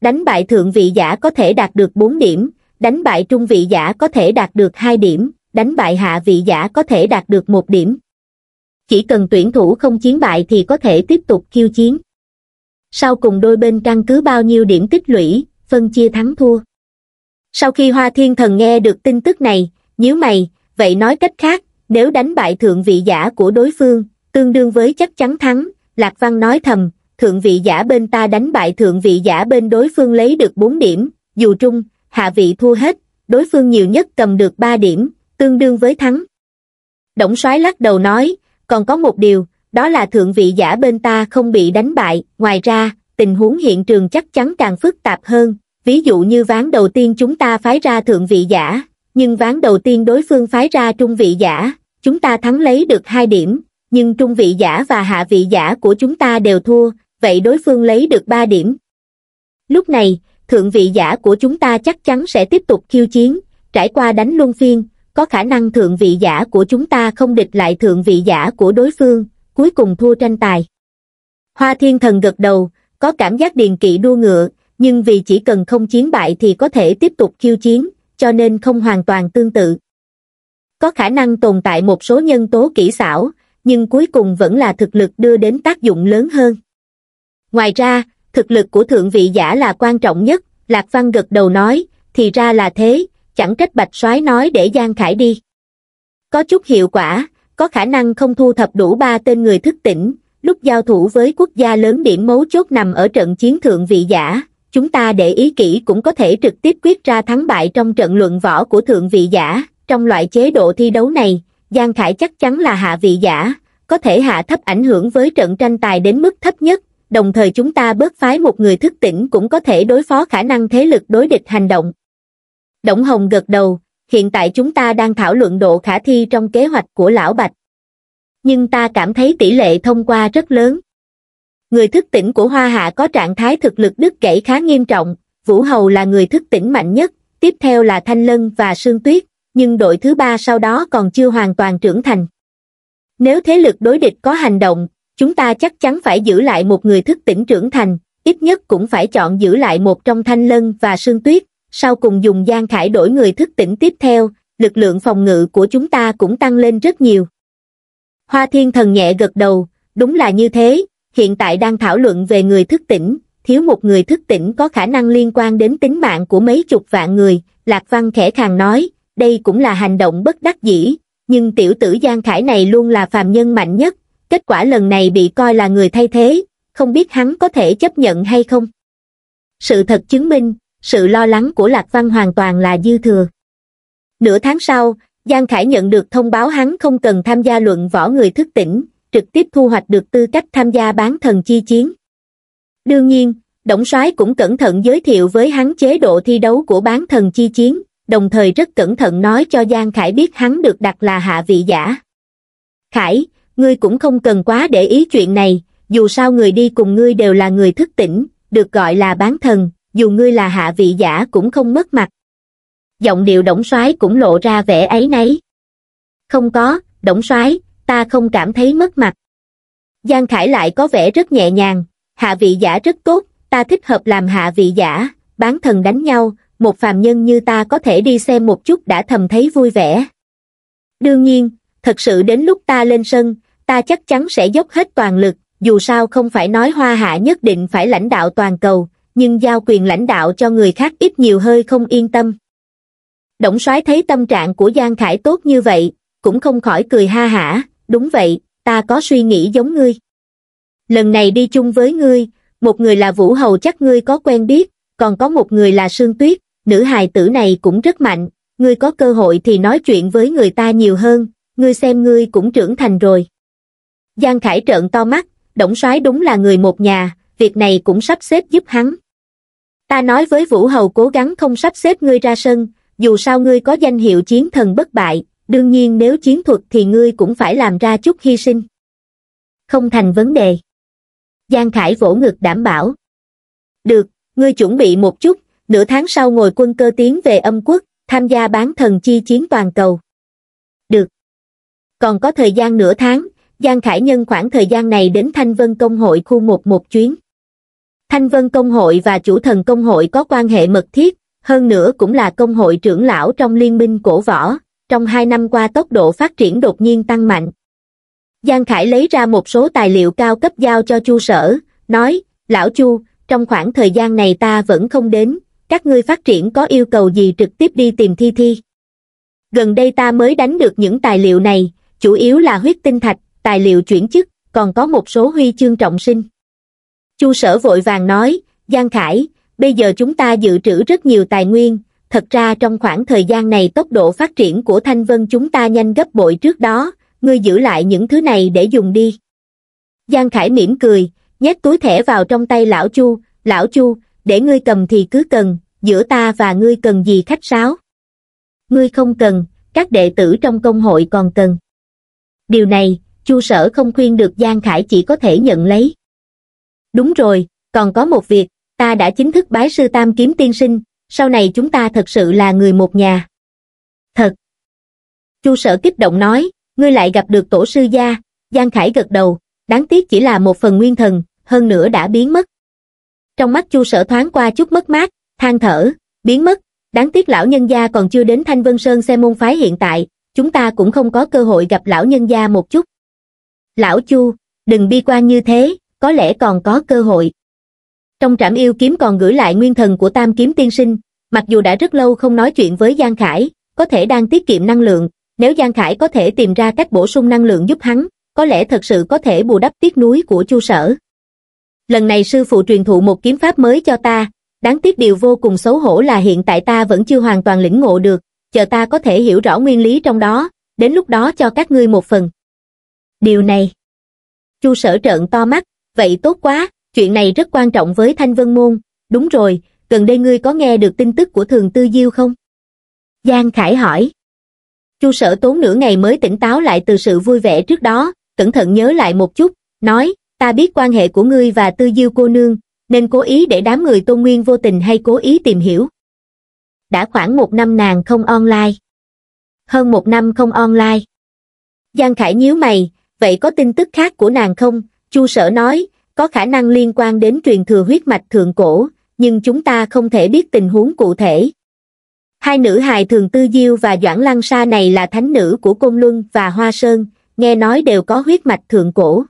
đánh bại thượng vị giả có thể đạt được 4 điểm đánh bại trung vị giả có thể đạt được 2 điểm đánh bại hạ vị giả có thể đạt được 1 điểm chỉ cần tuyển thủ không chiến bại thì có thể tiếp tục khiêu chiến sau cùng đôi bên căn cứ bao nhiêu điểm tích lũy phân chia thắng thua sau khi hoa thiên thần nghe được tin tức này nhíu mày vậy nói cách khác nếu đánh bại thượng vị giả của đối phương tương đương với chắc chắn thắng, Lạc Văn nói thầm, thượng vị giả bên ta đánh bại thượng vị giả bên đối phương lấy được 4 điểm, dù trung, hạ vị thua hết, đối phương nhiều nhất cầm được 3 điểm, tương đương với thắng. Đổng soái lắc đầu nói, còn có một điều, đó là thượng vị giả bên ta không bị đánh bại, ngoài ra, tình huống hiện trường chắc chắn càng phức tạp hơn, ví dụ như ván đầu tiên chúng ta phái ra thượng vị giả, nhưng ván đầu tiên đối phương phái ra trung vị giả, chúng ta thắng lấy được 2 điểm, nhưng trung vị giả và hạ vị giả của chúng ta đều thua, vậy đối phương lấy được 3 điểm. Lúc này, thượng vị giả của chúng ta chắc chắn sẽ tiếp tục khiêu chiến, trải qua đánh luân phiên, có khả năng thượng vị giả của chúng ta không địch lại thượng vị giả của đối phương, cuối cùng thua tranh tài. Hoa thiên thần gật đầu, có cảm giác điền kỵ đua ngựa, nhưng vì chỉ cần không chiến bại thì có thể tiếp tục khiêu chiến, cho nên không hoàn toàn tương tự. Có khả năng tồn tại một số nhân tố kỹ xảo, nhưng cuối cùng vẫn là thực lực đưa đến tác dụng lớn hơn ngoài ra thực lực của thượng vị giả là quan trọng nhất lạc văn gật đầu nói thì ra là thế chẳng trách bạch soái nói để giang khải đi có chút hiệu quả có khả năng không thu thập đủ ba tên người thức tỉnh lúc giao thủ với quốc gia lớn điểm mấu chốt nằm ở trận chiến thượng vị giả chúng ta để ý kỹ cũng có thể trực tiếp quyết ra thắng bại trong trận luận võ của thượng vị giả trong loại chế độ thi đấu này Giang Khải chắc chắn là hạ vị giả, có thể hạ thấp ảnh hưởng với trận tranh tài đến mức thấp nhất, đồng thời chúng ta bớt phái một người thức tỉnh cũng có thể đối phó khả năng thế lực đối địch hành động. Đổng Hồng gật đầu, hiện tại chúng ta đang thảo luận độ khả thi trong kế hoạch của Lão Bạch. Nhưng ta cảm thấy tỷ lệ thông qua rất lớn. Người thức tỉnh của Hoa Hạ có trạng thái thực lực đứt gãy khá nghiêm trọng, Vũ Hầu là người thức tỉnh mạnh nhất, tiếp theo là Thanh Lân và Sương Tuyết, nhưng đội thứ ba sau đó còn chưa hoàn toàn trưởng thành. Nếu thế lực đối địch có hành động, chúng ta chắc chắn phải giữ lại một người thức tỉnh trưởng thành, ít nhất cũng phải chọn giữ lại một trong Thanh Lân và Sương Tuyết, sau cùng dùng Giang Khải đổi người thức tỉnh tiếp theo, lực lượng phòng ngự của chúng ta cũng tăng lên rất nhiều. Hoa Thiên Thần nhẹ gật đầu, đúng là như thế, hiện tại đang thảo luận về người thức tỉnh, thiếu một người thức tỉnh có khả năng liên quan đến tính mạng của mấy chục vạn người, Lạc Văn khẽ khàng nói, đây cũng là hành động bất đắc dĩ nhưng tiểu tử giang khải này luôn là phàm nhân mạnh nhất kết quả lần này bị coi là người thay thế không biết hắn có thể chấp nhận hay không sự thật chứng minh sự lo lắng của lạc văn hoàn toàn là dư thừa nửa tháng sau giang khải nhận được thông báo hắn không cần tham gia luận võ người thức tỉnh trực tiếp thu hoạch được tư cách tham gia bán thần chi chiến đương nhiên Đổng soái cũng cẩn thận giới thiệu với hắn chế độ thi đấu của bán thần chi chiến, đồng thời rất cẩn thận nói cho Giang Khải biết hắn được đặt là hạ vị giả. Khải, ngươi cũng không cần quá để ý chuyện này, dù sao người đi cùng ngươi đều là người thức tỉnh, được gọi là bán thần, dù ngươi là hạ vị giả cũng không mất mặt. Giọng điệu Đổng Soái cũng lộ ra vẻ ấy nấy. Không có, Đổng Soái, ta không cảm thấy mất mặt. Giang Khải lại có vẻ rất nhẹ nhàng, hạ vị giả rất tốt, ta thích hợp làm hạ vị giả, bán thần đánh nhau, một phàm nhân như ta có thể đi xem một chút đã thầm thấy vui vẻ. Đương nhiên, thật sự đến lúc ta lên sân, ta chắc chắn sẽ dốc hết toàn lực, dù sao không phải nói hoa hạ nhất định phải lãnh đạo toàn cầu, nhưng giao quyền lãnh đạo cho người khác ít nhiều hơi không yên tâm. Động soái thấy tâm trạng của Giang Khải tốt như vậy, cũng không khỏi cười ha hả, đúng vậy, ta có suy nghĩ giống ngươi. Lần này đi chung với ngươi, một người là Vũ Hầu chắc ngươi có quen biết, còn có một người là Sương Tuyết, nữ hài tử này cũng rất mạnh, ngươi có cơ hội thì nói chuyện với người ta nhiều hơn, ngươi xem ngươi cũng trưởng thành rồi. Giang Khải trợn to mắt, Đổng Soái đúng là người một nhà, việc này cũng sắp xếp giúp hắn. Ta nói với Vũ Hầu cố gắng không sắp xếp ngươi ra sân, dù sao ngươi có danh hiệu chiến thần bất bại, đương nhiên nếu chiến thuật thì ngươi cũng phải làm ra chút hy sinh. Không thành vấn đề. Giang Khải vỗ ngực đảm bảo. Được, ngươi chuẩn bị một chút, nửa tháng sau ngồi quân cơ tiến về âm quốc, tham gia bán thần chi chiến toàn cầu. Được. Còn có thời gian nửa tháng, Giang Khải Nhân khoảng thời gian này đến Thanh Vân Công hội khu một một chuyến. Thanh Vân Công hội và chủ thần công hội có quan hệ mật thiết, hơn nữa cũng là công hội trưởng lão trong liên minh cổ võ, trong hai năm qua tốc độ phát triển đột nhiên tăng mạnh. Giang Khải lấy ra một số tài liệu cao cấp giao cho Chu Sở, nói, Lão Chu, trong khoảng thời gian này ta vẫn không đến, các ngươi phát triển có yêu cầu gì trực tiếp đi tìm thi thi gần đây ta mới đánh được những tài liệu này chủ yếu là huyết tinh thạch tài liệu chuyển chức còn có một số huy chương trọng sinh chu sở vội vàng nói giang khải bây giờ chúng ta dự trữ rất nhiều tài nguyên thật ra trong khoảng thời gian này tốc độ phát triển của thanh vân chúng ta nhanh gấp bội trước đó ngươi giữ lại những thứ này để dùng đi giang khải mỉm cười nhét túi thẻ vào trong tay lão chu lão chu để ngươi cầm thì cứ cần, giữa ta và ngươi cần gì khách sáo. Ngươi không cần, các đệ tử trong công hội còn cần. Điều này, chu sở không khuyên được Giang Khải chỉ có thể nhận lấy. Đúng rồi, còn có một việc, ta đã chính thức bái sư tam kiếm tiên sinh, sau này chúng ta thật sự là người một nhà. Thật. Chu sở kích động nói, ngươi lại gặp được tổ sư gia, Giang Khải gật đầu, đáng tiếc chỉ là một phần nguyên thần, hơn nữa đã biến mất trong mắt chu sở thoáng qua chút mất mát than thở biến mất đáng tiếc lão nhân gia còn chưa đến thanh vân sơn xem môn phái hiện tại chúng ta cũng không có cơ hội gặp lão nhân gia một chút lão chu đừng bi quan như thế có lẽ còn có cơ hội trong trạm yêu kiếm còn gửi lại nguyên thần của tam kiếm tiên sinh mặc dù đã rất lâu không nói chuyện với giang khải có thể đang tiết kiệm năng lượng nếu giang khải có thể tìm ra cách bổ sung năng lượng giúp hắn có lẽ thật sự có thể bù đắp tiếc núi của chu sở lần này sư phụ truyền thụ một kiếm pháp mới cho ta, đáng tiếc điều vô cùng xấu hổ là hiện tại ta vẫn chưa hoàn toàn lĩnh ngộ được, chờ ta có thể hiểu rõ nguyên lý trong đó, đến lúc đó cho các ngươi một phần. Điều này, Chu Sở trợn to mắt, vậy tốt quá, chuyện này rất quan trọng với Thanh Vân Môn, đúng rồi, gần đây ngươi có nghe được tin tức của Thường Tư Diêu không? Giang Khải hỏi. Chu Sở tốn nửa ngày mới tỉnh táo lại từ sự vui vẻ trước đó, cẩn thận nhớ lại một chút, nói, ta biết quan hệ của ngươi và tư diêu cô nương, nên cố ý để đám người tôn nguyên vô tình hay cố ý tìm hiểu. Đã khoảng một năm nàng không online. Hơn một năm không online. Giang Khải nhíu mày, vậy có tin tức khác của nàng không? Chu sở nói, có khả năng liên quan đến truyền thừa huyết mạch thượng cổ, nhưng chúng ta không thể biết tình huống cụ thể. Hai nữ hài thường tư diêu và Doãn Lăng Sa này là thánh nữ của Côn Luân và Hoa Sơn, nghe nói đều có huyết mạch thượng cổ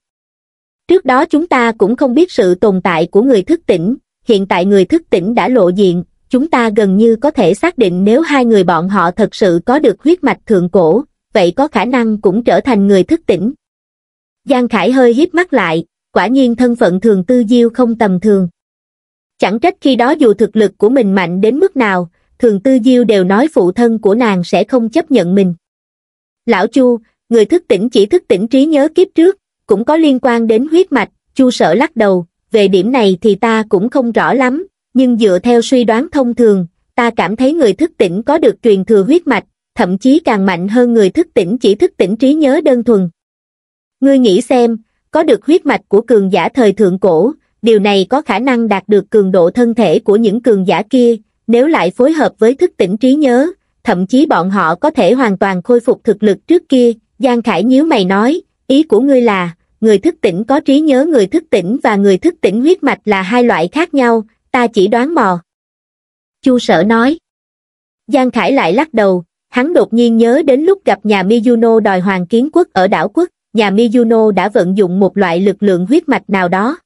trước đó chúng ta cũng không biết sự tồn tại của người thức tỉnh hiện tại người thức tỉnh đã lộ diện chúng ta gần như có thể xác định nếu hai người bọn họ thật sự có được huyết mạch thượng cổ vậy có khả năng cũng trở thành người thức tỉnh giang khải hơi híp mắt lại quả nhiên thân phận thường tư diêu không tầm thường chẳng trách khi đó dù thực lực của mình mạnh đến mức nào thường tư diêu đều nói phụ thân của nàng sẽ không chấp nhận mình lão chu người thức tỉnh chỉ thức tỉnh trí nhớ kiếp trước cũng có liên quan đến huyết mạch, chu sở lắc đầu, về điểm này thì ta cũng không rõ lắm, nhưng dựa theo suy đoán thông thường, ta cảm thấy người thức tỉnh có được truyền thừa huyết mạch, thậm chí càng mạnh hơn người thức tỉnh chỉ thức tỉnh trí nhớ đơn thuần. Ngươi nghĩ xem, có được huyết mạch của cường giả thời thượng cổ, điều này có khả năng đạt được cường độ thân thể của những cường giả kia, nếu lại phối hợp với thức tỉnh trí nhớ, thậm chí bọn họ có thể hoàn toàn khôi phục thực lực trước kia, Giang Khải nhíu mày nói, ý của ngươi là, người thức tỉnh có trí nhớ người thức tỉnh và người thức tỉnh huyết mạch là hai loại khác nhau, ta chỉ đoán mò. Chu sở nói. Giang Khải lại lắc đầu, hắn đột nhiên nhớ đến lúc gặp nhà Mizuno đòi hoàng kiến quốc ở đảo quốc, nhà Mizuno đã vận dụng một loại lực lượng huyết mạch nào đó.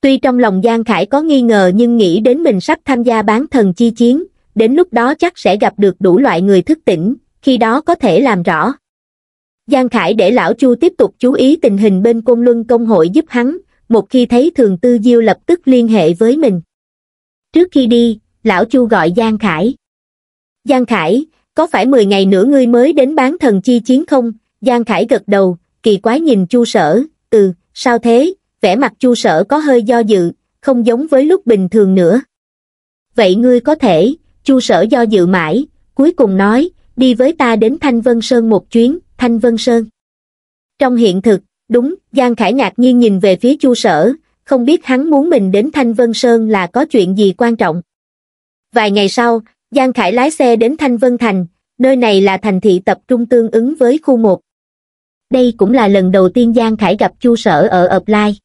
Tuy trong lòng Giang Khải có nghi ngờ nhưng nghĩ đến mình sắp tham gia bán thần chi chiến, đến lúc đó chắc sẽ gặp được đủ loại người thức tỉnh, khi đó có thể làm rõ. Giang Khải để lão Chu tiếp tục chú ý tình hình bên Côn Luân Công hội giúp hắn, một khi thấy Thường Tư Diêu lập tức liên hệ với mình. Trước khi đi, lão Chu gọi Giang Khải. Giang Khải, có phải 10 ngày nữa ngươi mới đến bán thần chi chiến không? Giang Khải gật đầu, kỳ quái nhìn Chu Sở, ừ, sao thế? Vẻ mặt Chu Sở có hơi do dự, không giống với lúc bình thường nữa. Vậy ngươi có thể, Chu Sở do dự mãi, cuối cùng nói, đi với ta đến Thanh Vân Sơn một chuyến, Thanh Vân Sơn. Trong hiện thực, đúng, Giang Khải ngạc nhiên nhìn về phía Chu Sở, không biết hắn muốn mình đến Thanh Vân Sơn là có chuyện gì quan trọng. Vài ngày sau, Giang Khải lái xe đến Thanh Vân Thành, nơi này là thành thị tập trung tương ứng với khu 1. Đây cũng là lần đầu tiên Giang Khải gặp Chu Sở ở Ập Lai.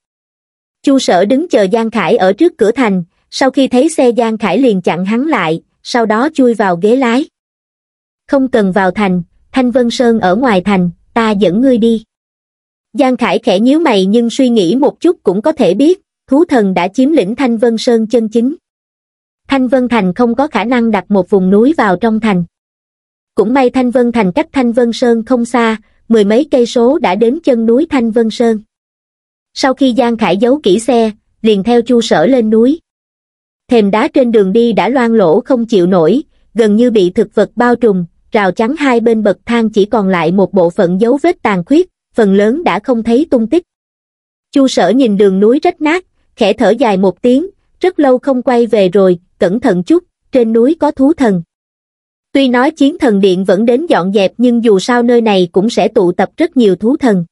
Chu Sở đứng chờ Giang Khải ở trước cửa thành, sau khi thấy xe Giang Khải liền chặn hắn lại, sau đó chui vào ghế lái. Không cần vào thành, Thanh Vân Sơn ở ngoài thành, ta dẫn ngươi đi. Giang Khải khẽ nhíu mày nhưng suy nghĩ một chút cũng có thể biết, thú thần đã chiếm lĩnh Thanh Vân Sơn chân chính. Thanh Vân Thành không có khả năng đặt một vùng núi vào trong thành. Cũng may Thanh Vân Thành cách Thanh Vân Sơn không xa, mười mấy cây số đã đến chân núi Thanh Vân Sơn. Sau khi Giang Khải giấu kỹ xe, liền theo chu sở lên núi. Thềm đá trên đường đi đã loang lỗ không chịu nổi, gần như bị thực vật bao trùm, rào chắn hai bên bậc thang chỉ còn lại một bộ phận dấu vết tàn khuyết, phần lớn đã không thấy tung tích. Chu sở nhìn đường núi rách nát, khẽ thở dài một tiếng, rất lâu không quay về rồi, cẩn thận chút, trên núi có thú thần. Tuy nói chiến thần điện vẫn đến dọn dẹp nhưng dù sao nơi này cũng sẽ tụ tập rất nhiều thú thần.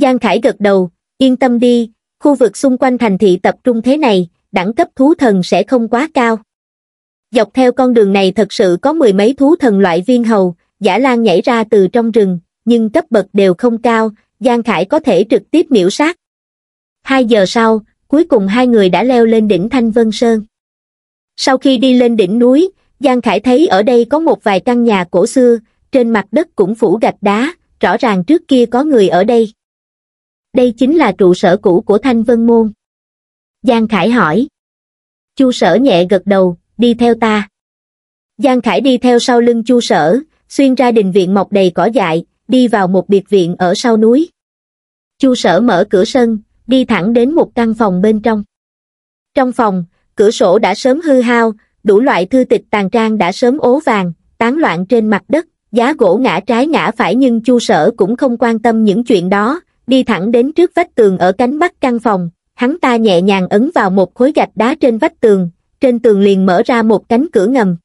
Giang Khải gật đầu, yên tâm đi, khu vực xung quanh thành thị tập trung thế này, đẳng cấp thú thần sẽ không quá cao dọc theo con đường này thật sự có mười mấy thú thần loại viên hầu giả lan nhảy ra từ trong rừng nhưng cấp bậc đều không cao giang khải có thể trực tiếp miễu sát hai giờ sau cuối cùng hai người đã leo lên đỉnh thanh vân sơn sau khi đi lên đỉnh núi giang khải thấy ở đây có một vài căn nhà cổ xưa trên mặt đất cũng phủ gạch đá rõ ràng trước kia có người ở đây đây chính là trụ sở cũ của thanh vân môn giang khải hỏi chu sở nhẹ gật đầu đi theo ta giang khải đi theo sau lưng chu sở xuyên ra đình viện mọc đầy cỏ dại đi vào một biệt viện ở sau núi chu sở mở cửa sân đi thẳng đến một căn phòng bên trong trong phòng cửa sổ đã sớm hư hao đủ loại thư tịch tàn trang đã sớm ố vàng tán loạn trên mặt đất giá gỗ ngã trái ngã phải nhưng chu sở cũng không quan tâm những chuyện đó đi thẳng đến trước vách tường ở cánh bắc căn phòng hắn ta nhẹ nhàng ấn vào một khối gạch đá trên vách tường trên tường liền mở ra một cánh cửa ngầm.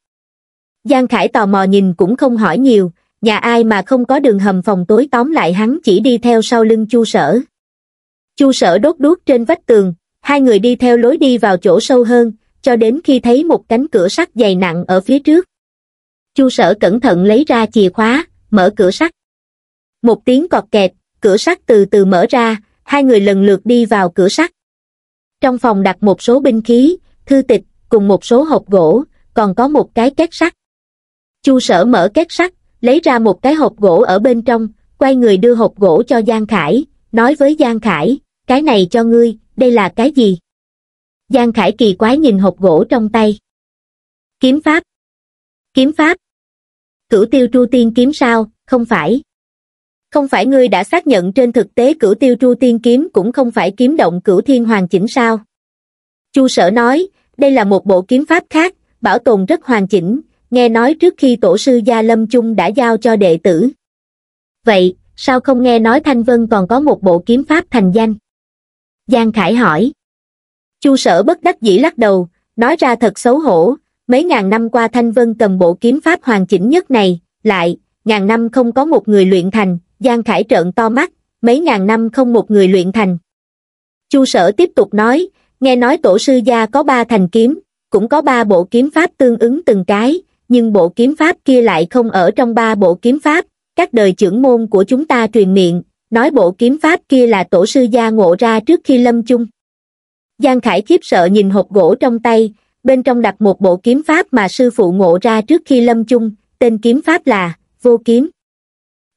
Giang Khải tò mò nhìn cũng không hỏi nhiều, nhà ai mà không có đường hầm phòng tối tóm lại hắn chỉ đi theo sau lưng chu sở. Chu sở đốt đuốc trên vách tường, hai người đi theo lối đi vào chỗ sâu hơn, cho đến khi thấy một cánh cửa sắt dày nặng ở phía trước. Chu sở cẩn thận lấy ra chìa khóa, mở cửa sắt. Một tiếng cọt kẹt, cửa sắt từ từ mở ra, hai người lần lượt đi vào cửa sắt. Trong phòng đặt một số binh khí, thư tịch, cùng một số hộp gỗ, còn có một cái két sắt. Chu sở mở két sắt, lấy ra một cái hộp gỗ ở bên trong, quay người đưa hộp gỗ cho Giang Khải, nói với Giang Khải, cái này cho ngươi, đây là cái gì? Giang Khải kỳ quái nhìn hộp gỗ trong tay. Kiếm pháp. Kiếm pháp. Cửu tiêu tru tiên kiếm sao, không phải. Không phải ngươi đã xác nhận trên thực tế cửu tiêu tru tiên kiếm cũng không phải kiếm động cửu thiên hoàng chỉnh sao. Chu sở nói, đây là một bộ kiếm pháp khác, bảo tồn rất hoàn chỉnh, nghe nói trước khi tổ sư Gia Lâm trung đã giao cho đệ tử. Vậy, sao không nghe nói Thanh Vân còn có một bộ kiếm pháp thành danh? Giang Khải hỏi. Chu sở bất đắc dĩ lắc đầu, nói ra thật xấu hổ, mấy ngàn năm qua Thanh Vân cầm bộ kiếm pháp hoàn chỉnh nhất này, lại, ngàn năm không có một người luyện thành, Giang Khải trợn to mắt, mấy ngàn năm không một người luyện thành. Chu sở tiếp tục nói, nghe nói tổ sư gia có ba thành kiếm, cũng có ba bộ kiếm pháp tương ứng từng cái, nhưng bộ kiếm pháp kia lại không ở trong ba bộ kiếm pháp, các đời trưởng môn của chúng ta truyền miệng, nói bộ kiếm pháp kia là tổ sư gia ngộ ra trước khi lâm chung. Giang Khải khiếp sợ nhìn hộp gỗ trong tay, bên trong đặt một bộ kiếm pháp mà sư phụ ngộ ra trước khi lâm chung, tên kiếm pháp là Vô Kiếm.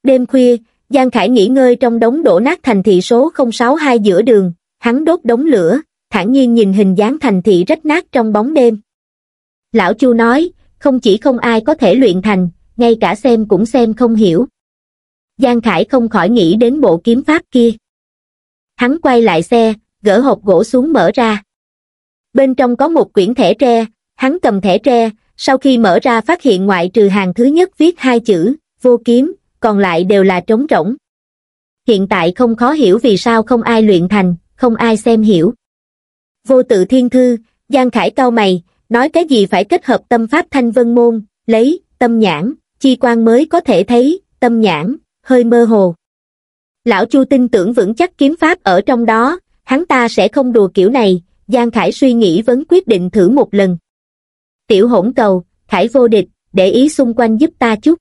Đêm khuya, Giang Khải nghỉ ngơi trong đống đổ nát thành thị số 062 giữa đường, hắn đốt đống lửa, thản nhiên nhìn hình dáng thành thị rách nát trong bóng đêm. Lão Chu nói, không chỉ không ai có thể luyện thành, ngay cả xem cũng xem không hiểu. Giang Khải không khỏi nghĩ đến bộ kiếm pháp kia. Hắn quay lại xe, gỡ hộp gỗ xuống mở ra. Bên trong có một quyển thẻ tre, hắn cầm thẻ tre, sau khi mở ra phát hiện ngoại trừ hàng thứ nhất viết hai chữ, vô kiếm, còn lại đều là trống rỗng. Hiện tại không khó hiểu vì sao không ai luyện thành, không ai xem hiểu vô tự thiên thư giang khải cao mày nói cái gì phải kết hợp tâm pháp thanh vân môn lấy tâm nhãn chi quan mới có thể thấy tâm nhãn hơi mơ hồ lão chu tin tưởng vững chắc kiếm pháp ở trong đó hắn ta sẽ không đùa kiểu này giang khải suy nghĩ vẫn quyết định thử một lần tiểu hỗn cầu khải vô địch để ý xung quanh giúp ta chút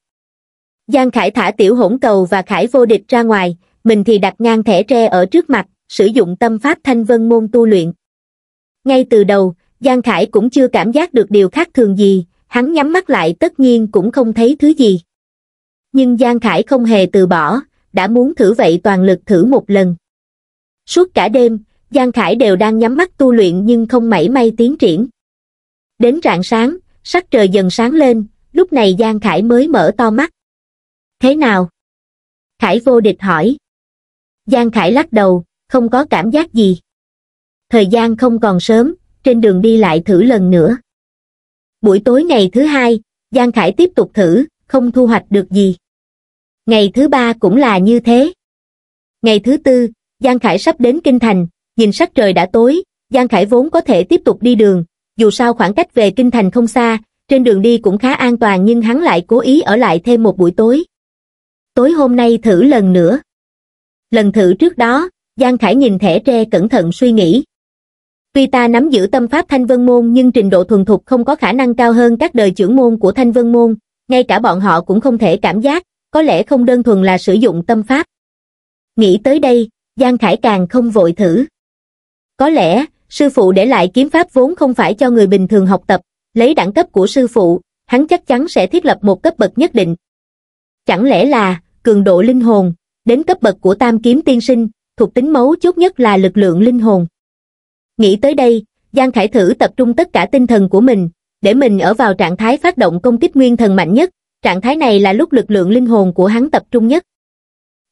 giang khải thả tiểu hỗn cầu và khải vô địch ra ngoài mình thì đặt ngang thẻ tre ở trước mặt sử dụng tâm pháp thanh vân môn tu luyện ngay từ đầu giang khải cũng chưa cảm giác được điều khác thường gì hắn nhắm mắt lại tất nhiên cũng không thấy thứ gì nhưng giang khải không hề từ bỏ đã muốn thử vậy toàn lực thử một lần suốt cả đêm giang khải đều đang nhắm mắt tu luyện nhưng không mảy may tiến triển đến rạng sáng sắc trời dần sáng lên lúc này giang khải mới mở to mắt thế nào khải vô địch hỏi giang khải lắc đầu không có cảm giác gì thời gian không còn sớm trên đường đi lại thử lần nữa buổi tối ngày thứ hai giang khải tiếp tục thử không thu hoạch được gì ngày thứ ba cũng là như thế ngày thứ tư giang khải sắp đến kinh thành nhìn sắc trời đã tối giang khải vốn có thể tiếp tục đi đường dù sao khoảng cách về kinh thành không xa trên đường đi cũng khá an toàn nhưng hắn lại cố ý ở lại thêm một buổi tối tối hôm nay thử lần nữa lần thử trước đó giang khải nhìn thẻ tre cẩn thận suy nghĩ tuy ta nắm giữ tâm pháp thanh vân môn nhưng trình độ thuần thục không có khả năng cao hơn các đời trưởng môn của thanh vân môn ngay cả bọn họ cũng không thể cảm giác có lẽ không đơn thuần là sử dụng tâm pháp nghĩ tới đây giang khải càng không vội thử có lẽ sư phụ để lại kiếm pháp vốn không phải cho người bình thường học tập lấy đẳng cấp của sư phụ hắn chắc chắn sẽ thiết lập một cấp bậc nhất định chẳng lẽ là cường độ linh hồn đến cấp bậc của tam kiếm tiên sinh thuộc tính mấu chốt nhất là lực lượng linh hồn Nghĩ tới đây, Giang Khải thử tập trung tất cả tinh thần của mình, để mình ở vào trạng thái phát động công kích nguyên thần mạnh nhất, trạng thái này là lúc lực lượng linh hồn của hắn tập trung nhất.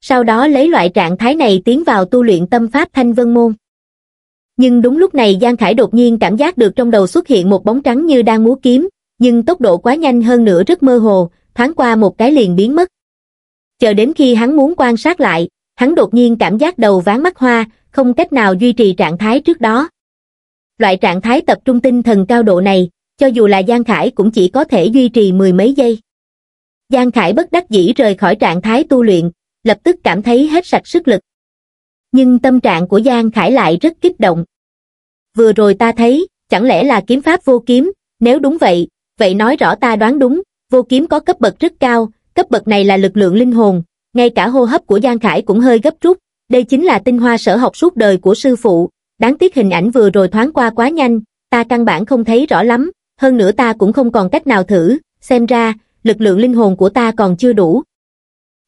Sau đó lấy loại trạng thái này tiến vào tu luyện tâm pháp thanh vân môn. Nhưng đúng lúc này Giang Khải đột nhiên cảm giác được trong đầu xuất hiện một bóng trắng như đang múa kiếm, nhưng tốc độ quá nhanh hơn nữa rất mơ hồ, thoáng qua một cái liền biến mất. Chờ đến khi hắn muốn quan sát lại, hắn đột nhiên cảm giác đầu ván mắt hoa, không cách nào duy trì trạng thái trước đó. Loại trạng thái tập trung tinh thần cao độ này, cho dù là Giang Khải cũng chỉ có thể duy trì mười mấy giây. Giang Khải bất đắc dĩ rời khỏi trạng thái tu luyện, lập tức cảm thấy hết sạch sức lực. Nhưng tâm trạng của Giang Khải lại rất kích động. Vừa rồi ta thấy, chẳng lẽ là kiếm pháp vô kiếm, nếu đúng vậy, vậy nói rõ ta đoán đúng, vô kiếm có cấp bậc rất cao, cấp bậc này là lực lượng linh hồn, ngay cả hô hấp của Giang Khải cũng hơi gấp rút, đây chính là tinh hoa sở học suốt đời của sư phụ, đáng tiếc hình ảnh vừa rồi thoáng qua quá nhanh, ta căn bản không thấy rõ lắm, hơn nữa ta cũng không còn cách nào thử, xem ra, lực lượng linh hồn của ta còn chưa đủ.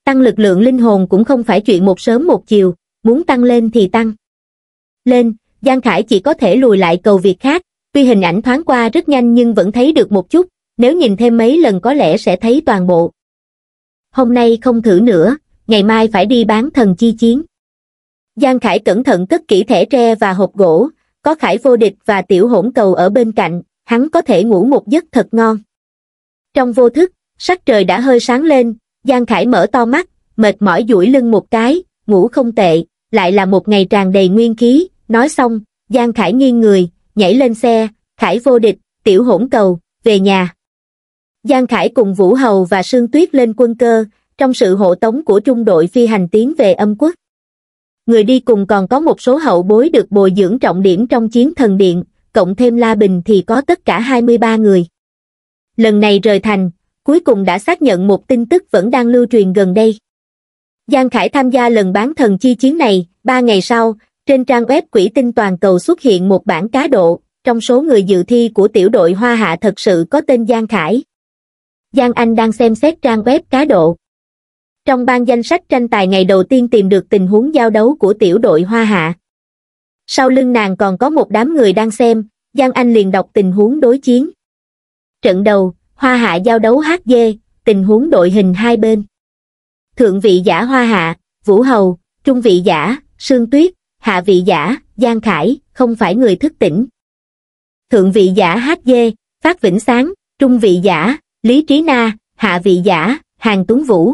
Tăng lực lượng linh hồn cũng không phải chuyện một sớm một chiều, muốn tăng lên thì tăng. Lên, Giang Khải chỉ có thể lùi lại cầu việc khác, tuy hình ảnh thoáng qua rất nhanh nhưng vẫn thấy được một chút, nếu nhìn thêm mấy lần có lẽ sẽ thấy toàn bộ hôm nay không thử nữa ngày mai phải đi bán thần chi chiến giang khải cẩn thận cất kỹ thẻ tre và hộp gỗ có khải vô địch và tiểu hỗn cầu ở bên cạnh hắn có thể ngủ một giấc thật ngon trong vô thức sắc trời đã hơi sáng lên giang khải mở to mắt mệt mỏi duỗi lưng một cái ngủ không tệ lại là một ngày tràn đầy nguyên khí nói xong giang khải nghiêng người nhảy lên xe khải vô địch tiểu hỗn cầu về nhà Giang Khải cùng Vũ Hầu và Sương Tuyết lên quân cơ, trong sự hộ tống của trung đội phi hành tiến về âm quốc. Người đi cùng còn có một số hậu bối được bồi dưỡng trọng điểm trong chiến thần điện, cộng thêm La Bình thì có tất cả 23 người. Lần này rời thành, cuối cùng đã xác nhận một tin tức vẫn đang lưu truyền gần đây. Giang Khải tham gia lần bán thần chi chiến này, ba ngày sau, trên trang web quỹ tinh toàn cầu xuất hiện một bản cá độ, trong số người dự thi của tiểu đội Hoa Hạ thật sự có tên Giang Khải. Giang Anh đang xem xét trang web cá độ. Trong ban danh sách tranh tài ngày đầu tiên tìm được tình huống giao đấu của tiểu đội Hoa Hạ. Sau lưng nàng còn có một đám người đang xem, Giang Anh liền đọc tình huống đối chiến. Trận đầu, Hoa Hạ giao đấu HG, tình huống đội hình hai bên. Thượng vị giả Hoa Hạ, Vũ Hầu, Trung vị giả, Sương Tuyết, Hạ vị giả, Giang Khải, không phải người thức tỉnh. Thượng vị giả HG, Phát Vĩnh Sáng, Trung vị giả, Lý Trí Na, Hạ Vị Giả, Hàng Tuấn Vũ.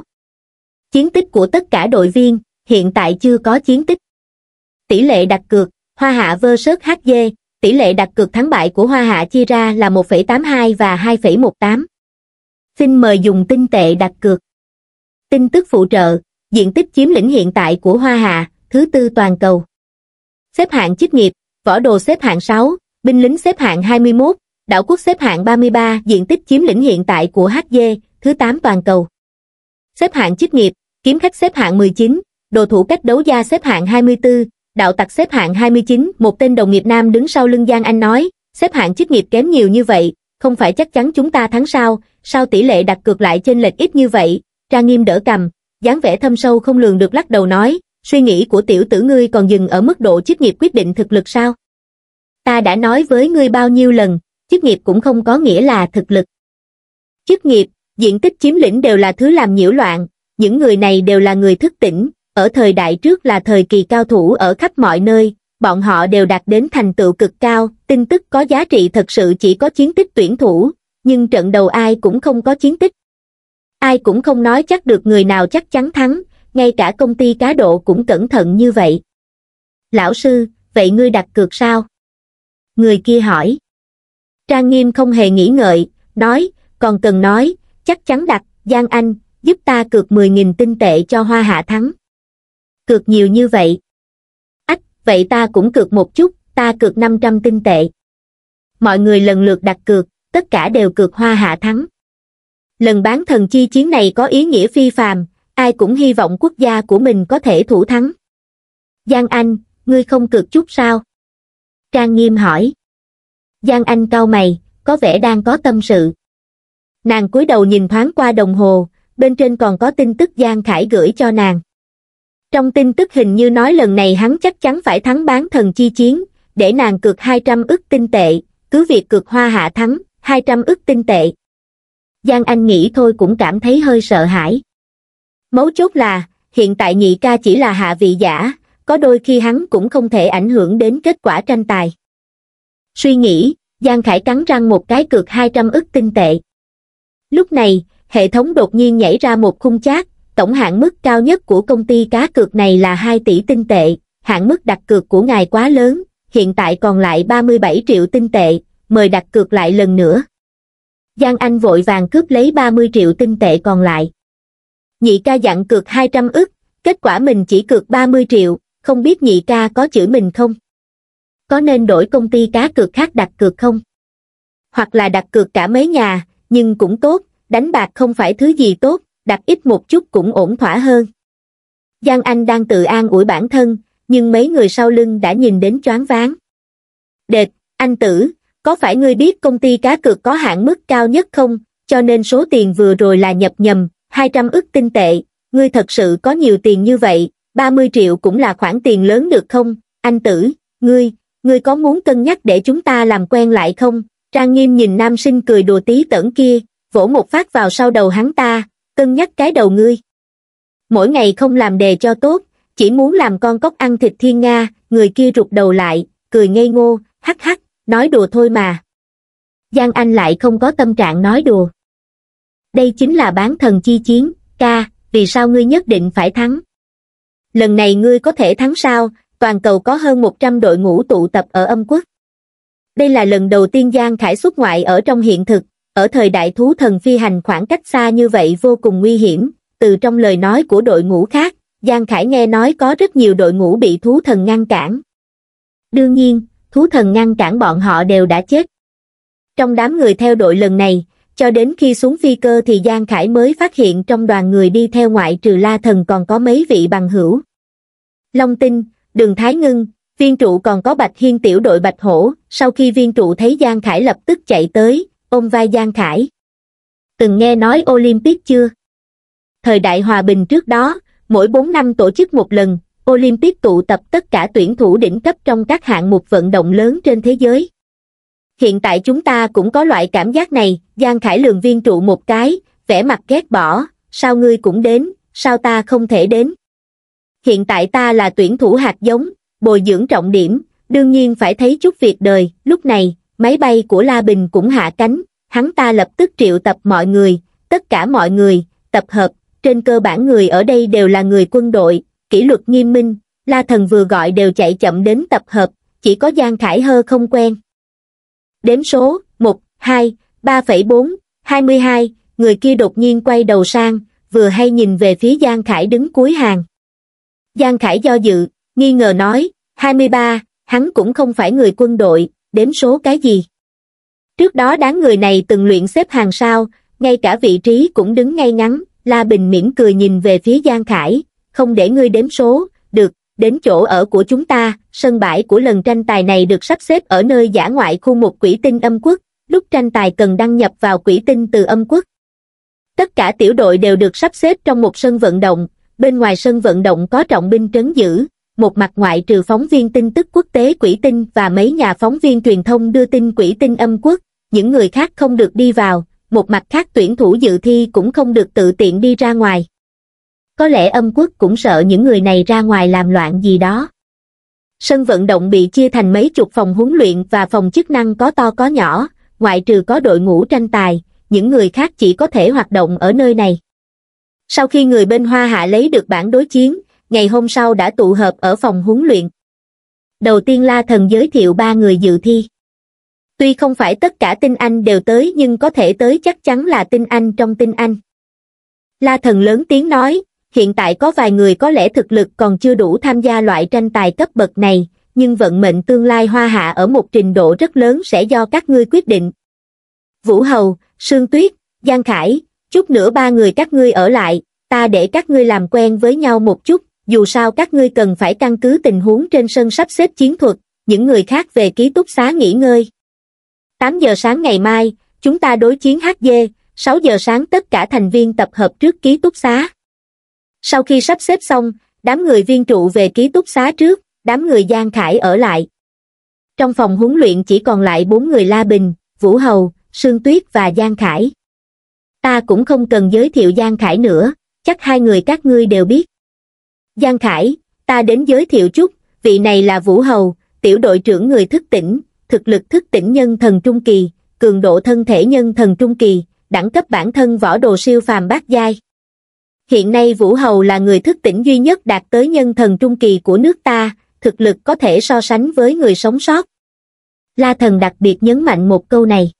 Chiến tích của tất cả đội viên, hiện tại chưa có chiến tích. Tỷ lệ đặt cược, Hoa Hạ vơ sớt HG, tỷ lệ đặt cược thắng bại của Hoa Hạ chia ra là 1,82 và 2,18. Xin mời dùng tinh tệ đặt cược. Tin tức phụ trợ, diện tích chiếm lĩnh hiện tại của Hoa Hạ, thứ tư toàn cầu. Xếp hạng chức nghiệp, võ đồ xếp hạng 6, binh lính xếp hạng 21, Đảo quốc xếp hạng 33 diện tích chiếm lĩnh hiện tại của HG, thứ 8 toàn cầu. Xếp hạng chức nghiệp, kiếm khách xếp hạng 19, đồ thủ cách đấu gia xếp hạng 24, đạo tặc xếp hạng 29, một tên đồng nghiệp nam đứng sau lưng Giang Anh nói, xếp hạng chức nghiệp kém nhiều như vậy, không phải chắc chắn chúng ta thắng sao, sao tỷ lệ đặt cược lại trên lệch ít như vậy, Trang Nghiêm đỡ cầm, dáng vẻ thâm sâu không lường được lắc đầu nói, suy nghĩ của tiểu tử ngươi còn dừng ở mức độ chức nghiệp quyết định thực lực sao? Ta đã nói với ngươi bao nhiêu lần, chức nghiệp cũng không có nghĩa là thực lực. Chức nghiệp, diện tích chiếm lĩnh đều là thứ làm nhiễu loạn, những người này đều là người thức tỉnh, ở thời đại trước là thời kỳ cao thủ ở khắp mọi nơi, bọn họ đều đạt đến thành tựu cực cao, tin tức có giá trị thật sự chỉ có chiến tích tuyển thủ, nhưng trận đầu ai cũng không có chiến tích. Ai cũng không nói chắc được người nào chắc chắn thắng, ngay cả công ty cá độ cũng cẩn thận như vậy. Lão sư, vậy ngươi đặt cược sao? Người kia hỏi trang nghiêm không hề nghĩ ngợi nói còn cần nói chắc chắn đặt giang anh giúp ta cược mười nghìn tinh tệ cho hoa hạ thắng cược nhiều như vậy ách vậy ta cũng cược một chút ta cược năm trăm tinh tệ mọi người lần lượt đặt cược tất cả đều cược hoa hạ thắng lần bán thần chi chiến này có ý nghĩa phi phàm ai cũng hy vọng quốc gia của mình có thể thủ thắng giang anh ngươi không cược chút sao trang nghiêm hỏi giang anh cau mày có vẻ đang có tâm sự nàng cúi đầu nhìn thoáng qua đồng hồ bên trên còn có tin tức giang khải gửi cho nàng trong tin tức hình như nói lần này hắn chắc chắn phải thắng bán thần chi chiến để nàng cược 200 ức tinh tệ cứ việc cược hoa hạ thắng 200 ức tinh tệ giang anh nghĩ thôi cũng cảm thấy hơi sợ hãi mấu chốt là hiện tại nhị ca chỉ là hạ vị giả có đôi khi hắn cũng không thể ảnh hưởng đến kết quả tranh tài suy nghĩ giang khải cắn răng một cái cược hai trăm ức tinh tệ lúc này hệ thống đột nhiên nhảy ra một khung chát tổng hạn mức cao nhất của công ty cá cược này là hai tỷ tinh tệ hạn mức đặt cược của ngài quá lớn hiện tại còn lại ba mươi bảy triệu tinh tệ mời đặt cược lại lần nữa giang anh vội vàng cướp lấy ba mươi triệu tinh tệ còn lại nhị ca dặn cược hai trăm ức kết quả mình chỉ cược ba mươi triệu không biết nhị ca có chửi mình không có nên đổi công ty cá cược khác đặt cược không? Hoặc là đặt cược cả mấy nhà, nhưng cũng tốt, đánh bạc không phải thứ gì tốt, đặt ít một chút cũng ổn thỏa hơn. Giang Anh đang tự an ủi bản thân, nhưng mấy người sau lưng đã nhìn đến choáng váng. Đệt, anh tử, có phải ngươi biết công ty cá cược có hạn mức cao nhất không, cho nên số tiền vừa rồi là nhập nhầm, 200 ức tinh tệ, ngươi thật sự có nhiều tiền như vậy, 30 triệu cũng là khoản tiền lớn được không, anh tử, ngươi, ngươi có muốn cân nhắc để chúng ta làm quen lại không trang nghiêm nhìn nam sinh cười đùa tí tẩn kia vỗ một phát vào sau đầu hắn ta cân nhắc cái đầu ngươi mỗi ngày không làm đề cho tốt chỉ muốn làm con cóc ăn thịt thiên nga người kia rụt đầu lại cười ngây ngô hắc hắc nói đùa thôi mà giang anh lại không có tâm trạng nói đùa đây chính là bán thần chi chiến ca vì sao ngươi nhất định phải thắng lần này ngươi có thể thắng sao toàn cầu có hơn 100 đội ngũ tụ tập ở âm quốc. Đây là lần đầu tiên Giang Khải xuất ngoại ở trong hiện thực, ở thời đại thú thần phi hành khoảng cách xa như vậy vô cùng nguy hiểm, từ trong lời nói của đội ngũ khác, Giang Khải nghe nói có rất nhiều đội ngũ bị thú thần ngăn cản. Đương nhiên, thú thần ngăn cản bọn họ đều đã chết. Trong đám người theo đội lần này, cho đến khi xuống phi cơ thì Giang Khải mới phát hiện trong đoàn người đi theo ngoại trừ la thần còn có mấy vị bằng hữu. Long Tinh, đường thái ngưng viên trụ còn có bạch hiên tiểu đội bạch hổ sau khi viên trụ thấy giang khải lập tức chạy tới ôm vai giang khải từng nghe nói olympic chưa thời đại hòa bình trước đó mỗi bốn năm tổ chức một lần olympic tụ tập tất cả tuyển thủ đỉnh cấp trong các hạng mục vận động lớn trên thế giới hiện tại chúng ta cũng có loại cảm giác này giang khải lường viên trụ một cái vẻ mặt ghét bỏ sao ngươi cũng đến sao ta không thể đến hiện tại ta là tuyển thủ hạt giống, bồi dưỡng trọng điểm, đương nhiên phải thấy chút việc đời, lúc này, máy bay của La Bình cũng hạ cánh, hắn ta lập tức triệu tập mọi người, tất cả mọi người, tập hợp, trên cơ bản người ở đây đều là người quân đội, kỷ luật nghiêm minh, La Thần vừa gọi đều chạy chậm đến tập hợp, chỉ có Giang Khải Hơ không quen. Đếm số, 1, 2, 3,4, 22, người kia đột nhiên quay đầu sang, vừa hay nhìn về phía Giang Khải đứng cuối hàng. Giang Khải do dự, nghi ngờ nói, 23, hắn cũng không phải người quân đội, đếm số cái gì. Trước đó đám người này từng luyện xếp hàng sao, ngay cả vị trí cũng đứng ngay ngắn, La Bình miễn cười nhìn về phía Giang Khải, không để ngươi đếm số, được, đến chỗ ở của chúng ta, sân bãi của lần tranh tài này được sắp xếp ở nơi giả ngoại khu một quỷ tinh âm quốc, lúc tranh tài cần đăng nhập vào quỷ tinh từ âm quốc. Tất cả tiểu đội đều được sắp xếp trong một sân vận động, bên ngoài sân vận động có trọng binh trấn giữ, một mặt ngoại trừ phóng viên tin tức quốc tế quỷ tinh và mấy nhà phóng viên truyền thông đưa tin quỷ tinh âm quốc, những người khác không được đi vào, một mặt khác tuyển thủ dự thi cũng không được tự tiện đi ra ngoài. Có lẽ âm quốc cũng sợ những người này ra ngoài làm loạn gì đó. Sân vận động bị chia thành mấy chục phòng huấn luyện và phòng chức năng có to có nhỏ, ngoại trừ có đội ngũ tranh tài, những người khác chỉ có thể hoạt động ở nơi này sau khi người bên hoa hạ lấy được bản đối chiến ngày hôm sau đã tụ hợp ở phòng huấn luyện đầu tiên la thần giới thiệu ba người dự thi tuy không phải tất cả tinh anh đều tới nhưng có thể tới chắc chắn là tinh anh trong tinh anh la thần lớn tiếng nói hiện tại có vài người có lẽ thực lực còn chưa đủ tham gia loại tranh tài cấp bậc này nhưng vận mệnh tương lai hoa hạ ở một trình độ rất lớn sẽ do các ngươi quyết định vũ hầu sương tuyết giang khải chút nữa ba người các ngươi ở lại ta để các ngươi làm quen với nhau một chút dù sao các ngươi cần phải căn cứ tình huống trên sân sắp xếp chiến thuật những người khác về ký túc xá nghỉ ngơi 8 giờ sáng ngày mai chúng ta đối chiến hd 6 giờ sáng tất cả thành viên tập hợp trước ký túc xá sau khi sắp xếp xong đám người viên trụ về ký túc xá trước đám người giang khải ở lại trong phòng huấn luyện chỉ còn lại bốn người la bình vũ hầu sương tuyết và giang khải ta cũng không cần giới thiệu giang khải nữa chắc hai người các ngươi đều biết giang khải ta đến giới thiệu chút vị này là vũ hầu tiểu đội trưởng người thức tỉnh thực lực thức tỉnh nhân thần trung kỳ cường độ thân thể nhân thần trung kỳ đẳng cấp bản thân võ đồ siêu phàm bát giai hiện nay vũ hầu là người thức tỉnh duy nhất đạt tới nhân thần trung kỳ của nước ta thực lực có thể so sánh với người sống sót la thần đặc biệt nhấn mạnh một câu này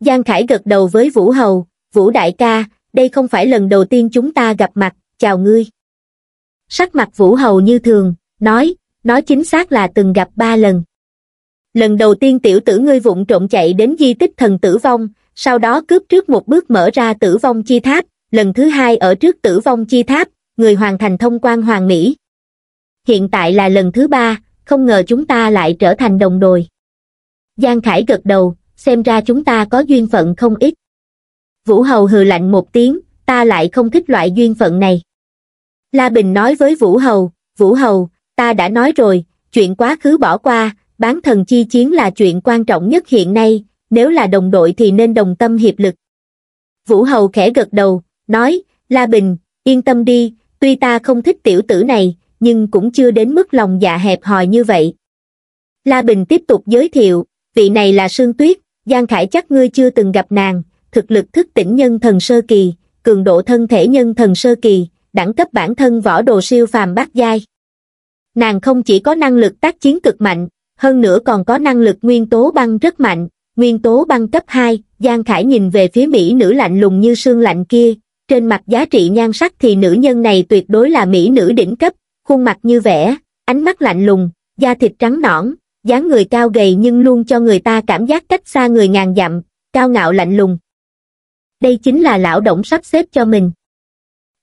giang khải gật đầu với vũ hầu Vũ đại ca, đây không phải lần đầu tiên chúng ta gặp mặt, chào ngươi. Sắc mặt Vũ Hầu như thường, nói, nói chính xác là từng gặp ba lần. Lần đầu tiên tiểu tử ngươi vụng trộm chạy đến di tích thần tử vong, sau đó cướp trước một bước mở ra tử vong chi tháp, lần thứ hai ở trước tử vong chi tháp, người hoàn thành thông quan hoàng mỹ. Hiện tại là lần thứ ba, không ngờ chúng ta lại trở thành đồng đồi. Giang Khải gật đầu, xem ra chúng ta có duyên phận không ít vũ hầu hừ lạnh một tiếng ta lại không thích loại duyên phận này la bình nói với vũ hầu vũ hầu ta đã nói rồi chuyện quá khứ bỏ qua bán thần chi chiến là chuyện quan trọng nhất hiện nay nếu là đồng đội thì nên đồng tâm hiệp lực vũ hầu khẽ gật đầu nói la bình yên tâm đi tuy ta không thích tiểu tử này nhưng cũng chưa đến mức lòng dạ hẹp hòi như vậy la bình tiếp tục giới thiệu vị này là sương tuyết giang khải chắc ngươi chưa từng gặp nàng thực lực thức tỉnh nhân thần sơ kỳ, cường độ thân thể nhân thần sơ kỳ, đẳng cấp bản thân võ đồ siêu phàm bát giai. Nàng không chỉ có năng lực tác chiến cực mạnh, hơn nữa còn có năng lực nguyên tố băng rất mạnh, nguyên tố băng cấp 2, Giang Khải nhìn về phía Mỹ nữ lạnh lùng như sương lạnh kia, trên mặt giá trị nhan sắc thì nữ nhân này tuyệt đối là Mỹ nữ đỉnh cấp, khuôn mặt như vẻ ánh mắt lạnh lùng, da thịt trắng nõn, dáng người cao gầy nhưng luôn cho người ta cảm giác cách xa người ngàn dặm, cao ngạo lạnh lùng đây chính là lão động sắp xếp cho mình.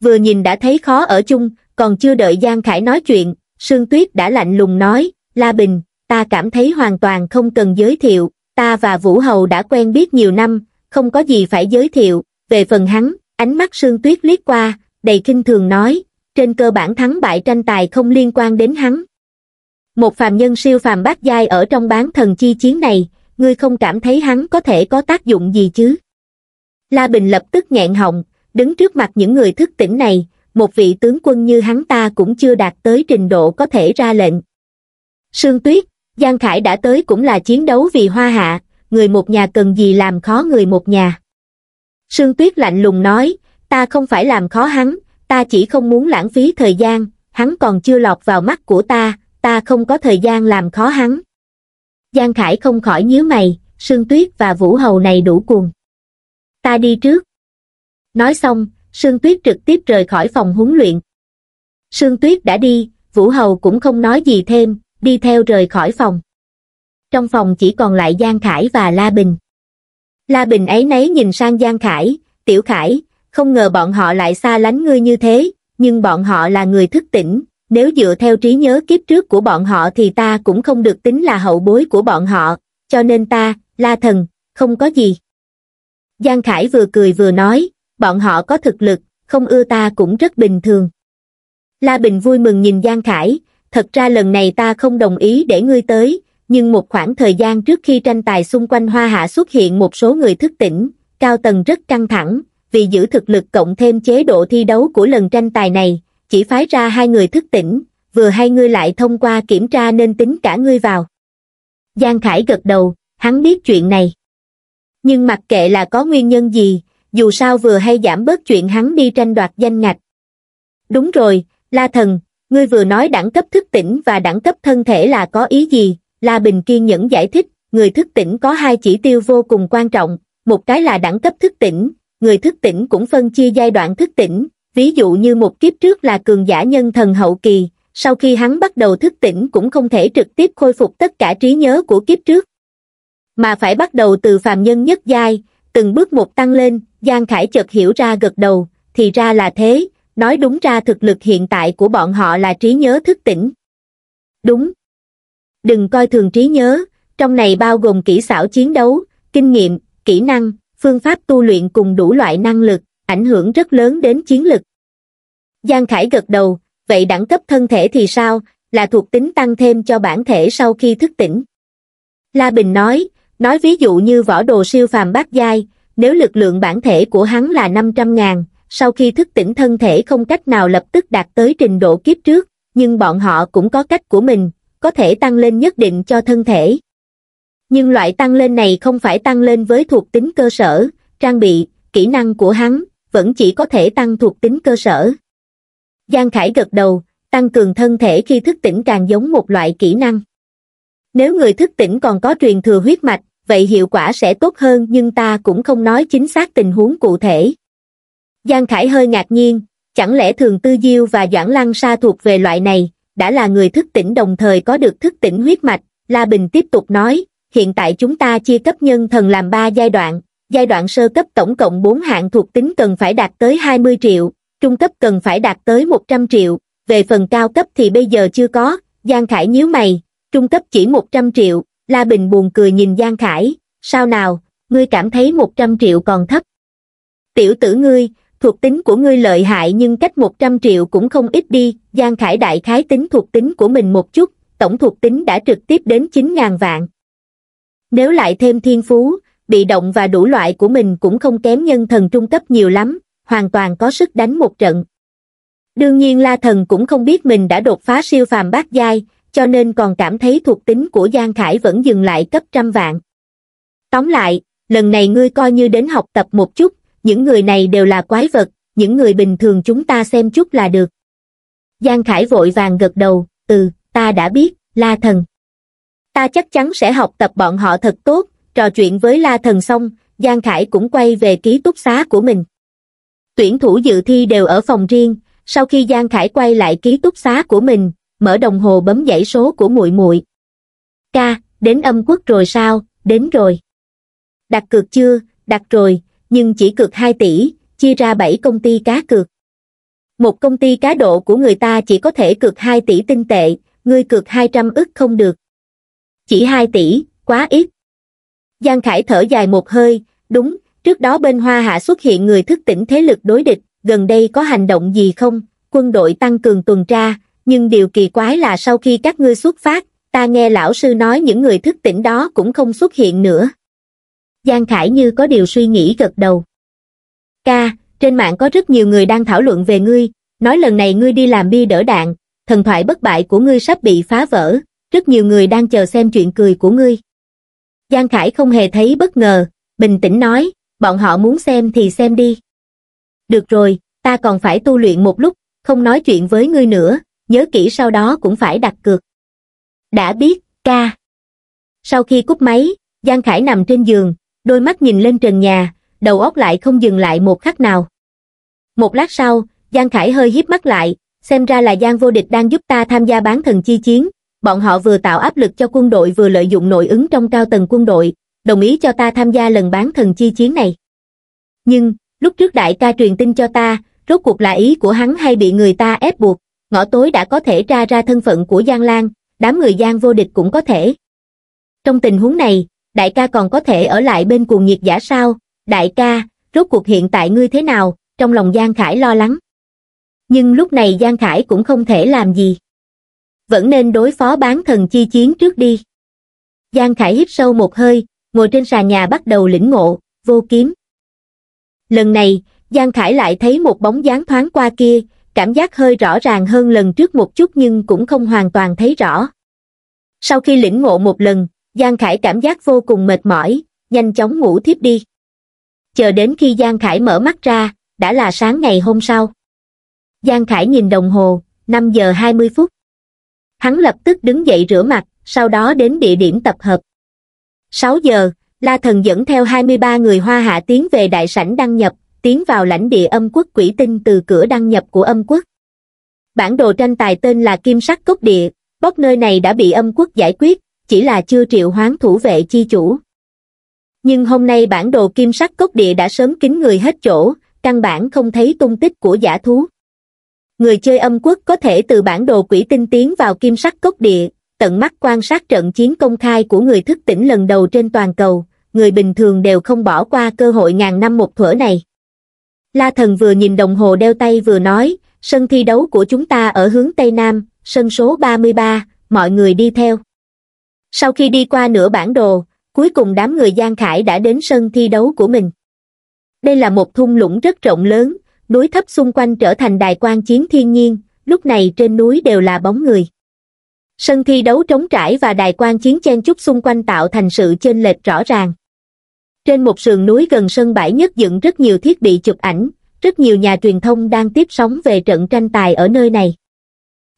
Vừa nhìn đã thấy khó ở chung, còn chưa đợi Giang Khải nói chuyện, Sương Tuyết đã lạnh lùng nói, La Bình, ta cảm thấy hoàn toàn không cần giới thiệu, ta và Vũ Hầu đã quen biết nhiều năm, không có gì phải giới thiệu, về phần hắn, ánh mắt Sương Tuyết liếc qua, đầy kinh thường nói, trên cơ bản thắng bại tranh tài không liên quan đến hắn. Một phàm nhân siêu phàm bát giai ở trong bán thần chi chiến này, ngươi không cảm thấy hắn có thể có tác dụng gì chứ? La Bình lập tức nghẹn họng, đứng trước mặt những người thức tỉnh này, một vị tướng quân như hắn ta cũng chưa đạt tới trình độ có thể ra lệnh. Sương Tuyết, Giang Khải đã tới cũng là chiến đấu vì hoa hạ, người một nhà cần gì làm khó người một nhà. Sương Tuyết lạnh lùng nói, ta không phải làm khó hắn, ta chỉ không muốn lãng phí thời gian, hắn còn chưa lọt vào mắt của ta, ta không có thời gian làm khó hắn. Giang Khải không khỏi nhíu mày, Sương Tuyết và Vũ Hầu này đủ cuồng ta đi trước. Nói xong, Sương Tuyết trực tiếp rời khỏi phòng huấn luyện. Sương Tuyết đã đi, Vũ Hầu cũng không nói gì thêm, đi theo rời khỏi phòng. Trong phòng chỉ còn lại Giang Khải và La Bình. La Bình ấy nấy nhìn sang Giang Khải, Tiểu Khải, không ngờ bọn họ lại xa lánh ngươi như thế, nhưng bọn họ là người thức tỉnh, nếu dựa theo trí nhớ kiếp trước của bọn họ thì ta cũng không được tính là hậu bối của bọn họ, cho nên ta, La Thần, không có gì. Giang Khải vừa cười vừa nói, bọn họ có thực lực, không ưa ta cũng rất bình thường. La Bình vui mừng nhìn Giang Khải, thật ra lần này ta không đồng ý để ngươi tới, nhưng một khoảng thời gian trước khi tranh tài xung quanh Hoa Hạ xuất hiện một số người thức tỉnh, cao tầng rất căng thẳng, vì giữ thực lực cộng thêm chế độ thi đấu của lần tranh tài này, chỉ phái ra hai người thức tỉnh, vừa hai ngươi lại thông qua kiểm tra nên tính cả ngươi vào. Giang Khải gật đầu, hắn biết chuyện này nhưng mặc kệ là có nguyên nhân gì dù sao vừa hay giảm bớt chuyện hắn đi tranh đoạt danh ngạch đúng rồi la thần ngươi vừa nói đẳng cấp thức tỉnh và đẳng cấp thân thể là có ý gì la bình kiên nhẫn giải thích người thức tỉnh có hai chỉ tiêu vô cùng quan trọng một cái là đẳng cấp thức tỉnh người thức tỉnh cũng phân chia giai đoạn thức tỉnh ví dụ như một kiếp trước là cường giả nhân thần hậu kỳ sau khi hắn bắt đầu thức tỉnh cũng không thể trực tiếp khôi phục tất cả trí nhớ của kiếp trước mà phải bắt đầu từ phàm nhân nhất giai, từng bước một tăng lên, Giang Khải chợt hiểu ra gật đầu, thì ra là thế, nói đúng ra thực lực hiện tại của bọn họ là trí nhớ thức tỉnh. Đúng. Đừng coi thường trí nhớ, trong này bao gồm kỹ xảo chiến đấu, kinh nghiệm, kỹ năng, phương pháp tu luyện cùng đủ loại năng lực, ảnh hưởng rất lớn đến chiến lực. Giang Khải gật đầu, vậy đẳng cấp thân thể thì sao, là thuộc tính tăng thêm cho bản thể sau khi thức tỉnh. La Bình nói, Nói ví dụ như võ đồ siêu phàm bát giai, nếu lực lượng bản thể của hắn là 500.000, sau khi thức tỉnh thân thể không cách nào lập tức đạt tới trình độ kiếp trước, nhưng bọn họ cũng có cách của mình, có thể tăng lên nhất định cho thân thể. Nhưng loại tăng lên này không phải tăng lên với thuộc tính cơ sở, trang bị, kỹ năng của hắn, vẫn chỉ có thể tăng thuộc tính cơ sở. Giang Khải gật đầu, tăng cường thân thể khi thức tỉnh càng giống một loại kỹ năng. Nếu người thức tỉnh còn có truyền thừa huyết mạch, vậy hiệu quả sẽ tốt hơn nhưng ta cũng không nói chính xác tình huống cụ thể. Giang Khải hơi ngạc nhiên, chẳng lẽ Thường Tư Diêu và Doãn Lăng Sa thuộc về loại này, đã là người thức tỉnh đồng thời có được thức tỉnh huyết mạch, La Bình tiếp tục nói, hiện tại chúng ta chia cấp nhân thần làm 3 giai đoạn, giai đoạn sơ cấp tổng cộng 4 hạng thuộc tính cần phải đạt tới 20 triệu, trung cấp cần phải đạt tới 100 triệu, về phần cao cấp thì bây giờ chưa có, Giang Khải nhíu mày, trung cấp chỉ 100 triệu, La Bình buồn cười nhìn Giang Khải, sao nào, ngươi cảm thấy 100 triệu còn thấp. Tiểu tử ngươi, thuộc tính của ngươi lợi hại nhưng cách 100 triệu cũng không ít đi, Giang Khải đại khái tính thuộc tính của mình một chút, tổng thuộc tính đã trực tiếp đến 9.000 vạn. Nếu lại thêm thiên phú, bị động và đủ loại của mình cũng không kém nhân thần trung cấp nhiều lắm, hoàn toàn có sức đánh một trận. Đương nhiên La Thần cũng không biết mình đã đột phá siêu phàm bát giai, cho nên còn cảm thấy thuộc tính của Giang Khải vẫn dừng lại cấp trăm vạn. Tóm lại, lần này ngươi coi như đến học tập một chút, những người này đều là quái vật, những người bình thường chúng ta xem chút là được. Giang Khải vội vàng gật đầu, ừ, ta đã biết, La Thần. Ta chắc chắn sẽ học tập bọn họ thật tốt, trò chuyện với La Thần xong, Giang Khải cũng quay về ký túc xá của mình. Tuyển thủ dự thi đều ở phòng riêng, sau khi Giang Khải quay lại ký túc xá của mình, mở đồng hồ bấm dãy số của muội muội. Ca, đến âm quốc rồi sao, đến rồi. Đặt cược chưa, đặt rồi, nhưng chỉ cược 2 tỷ, chia ra 7 công ty cá cược. Một công ty cá độ của người ta chỉ có thể cược 2 tỷ tinh tệ, ngươi cược 200 ức không được. Chỉ 2 tỷ, quá ít. Giang Khải thở dài một hơi, đúng, trước đó bên Hoa Hạ xuất hiện người thức tỉnh thế lực đối địch, gần đây có hành động gì không? Quân đội tăng cường tuần tra, nhưng điều kỳ quái là sau khi các ngươi xuất phát, ta nghe lão sư nói những người thức tỉnh đó cũng không xuất hiện nữa. Giang Khải như có điều suy nghĩ gật đầu. Ca, trên mạng có rất nhiều người đang thảo luận về ngươi, nói lần này ngươi đi làm bi đỡ đạn, thần thoại bất bại của ngươi sắp bị phá vỡ, rất nhiều người đang chờ xem chuyện cười của ngươi. Giang Khải không hề thấy bất ngờ, bình tĩnh nói, bọn họ muốn xem thì xem đi. Được rồi, ta còn phải tu luyện một lúc, không nói chuyện với ngươi nữa, nhớ kỹ sau đó cũng phải đặt cược. Đã biết, ca. Sau khi cúp máy, Giang Khải nằm trên giường, đôi mắt nhìn lên trần nhà, đầu óc lại không dừng lại một khắc nào. Một lát sau, Giang Khải hơi hiếp mắt lại, xem ra là Giang vô địch đang giúp ta tham gia bán thần chi chiến, bọn họ vừa tạo áp lực cho quân đội vừa lợi dụng nội ứng trong cao tầng quân đội, đồng ý cho ta tham gia lần bán thần chi chiến này. Nhưng, lúc trước đại ca truyền tin cho ta, rốt cuộc là ý của hắn hay bị người ta ép buộc, ngõ tối đã có thể tra ra thân phận của Giang Lan, đám người Giang vô địch cũng có thể. Trong tình huống này, đại ca còn có thể ở lại bên cuồng nhiệt giả sao, đại ca, rốt cuộc hiện tại ngươi thế nào, trong lòng Giang Khải lo lắng. Nhưng lúc này Giang Khải cũng không thể làm gì. Vẫn nên đối phó bán thần chi chiến trước đi. Giang Khải hít sâu một hơi, ngồi trên sàn nhà bắt đầu lĩnh ngộ, vô kiếm. Lần này, Giang Khải lại thấy một bóng dáng thoáng qua kia, cảm giác hơi rõ ràng hơn lần trước một chút nhưng cũng không hoàn toàn thấy rõ. Sau khi lĩnh ngộ một lần, Giang Khải cảm giác vô cùng mệt mỏi, nhanh chóng ngủ thiếp đi. Chờ đến khi Giang Khải mở mắt ra, đã là sáng ngày hôm sau. Giang Khải nhìn đồng hồ, 5 giờ 20 phút. Hắn lập tức đứng dậy rửa mặt, sau đó đến địa điểm tập hợp. 6 giờ, La Thần dẫn theo 23 người Hoa Hạ tiến về đại sảnh đăng nhập tiến vào lãnh địa âm quốc quỷ tinh từ cửa đăng nhập của âm quốc. Bản đồ tranh tài tên là Kim Sắc Cốc Địa, bóc nơi này đã bị âm quốc giải quyết, chỉ là chưa triệu hoán thủ vệ chi chủ. Nhưng hôm nay bản đồ Kim Sắc Cốc Địa đã sớm kín người hết chỗ, căn bản không thấy tung tích của giả thú. Người chơi âm quốc có thể từ bản đồ quỷ tinh tiến vào Kim Sắc Cốc Địa, tận mắt quan sát trận chiến công khai của người thức tỉnh lần đầu trên toàn cầu, người bình thường đều không bỏ qua cơ hội ngàn năm một thuở này. La Thần vừa nhìn đồng hồ đeo tay vừa nói, sân thi đấu của chúng ta ở hướng Tây Nam, sân số 33, mọi người đi theo. Sau khi đi qua nửa bản đồ, cuối cùng đám người Giang Khải đã đến sân thi đấu của mình. Đây là một thung lũng rất rộng lớn, núi thấp xung quanh trở thành đài quan chiến thiên nhiên, lúc này trên núi đều là bóng người. Sân thi đấu trống trải và đài quan chiến chen chúc xung quanh tạo thành sự chênh lệch rõ ràng. Trên một sườn núi gần sân bãi nhất dựng rất nhiều thiết bị chụp ảnh, rất nhiều nhà truyền thông đang tiếp sóng về trận tranh tài ở nơi này.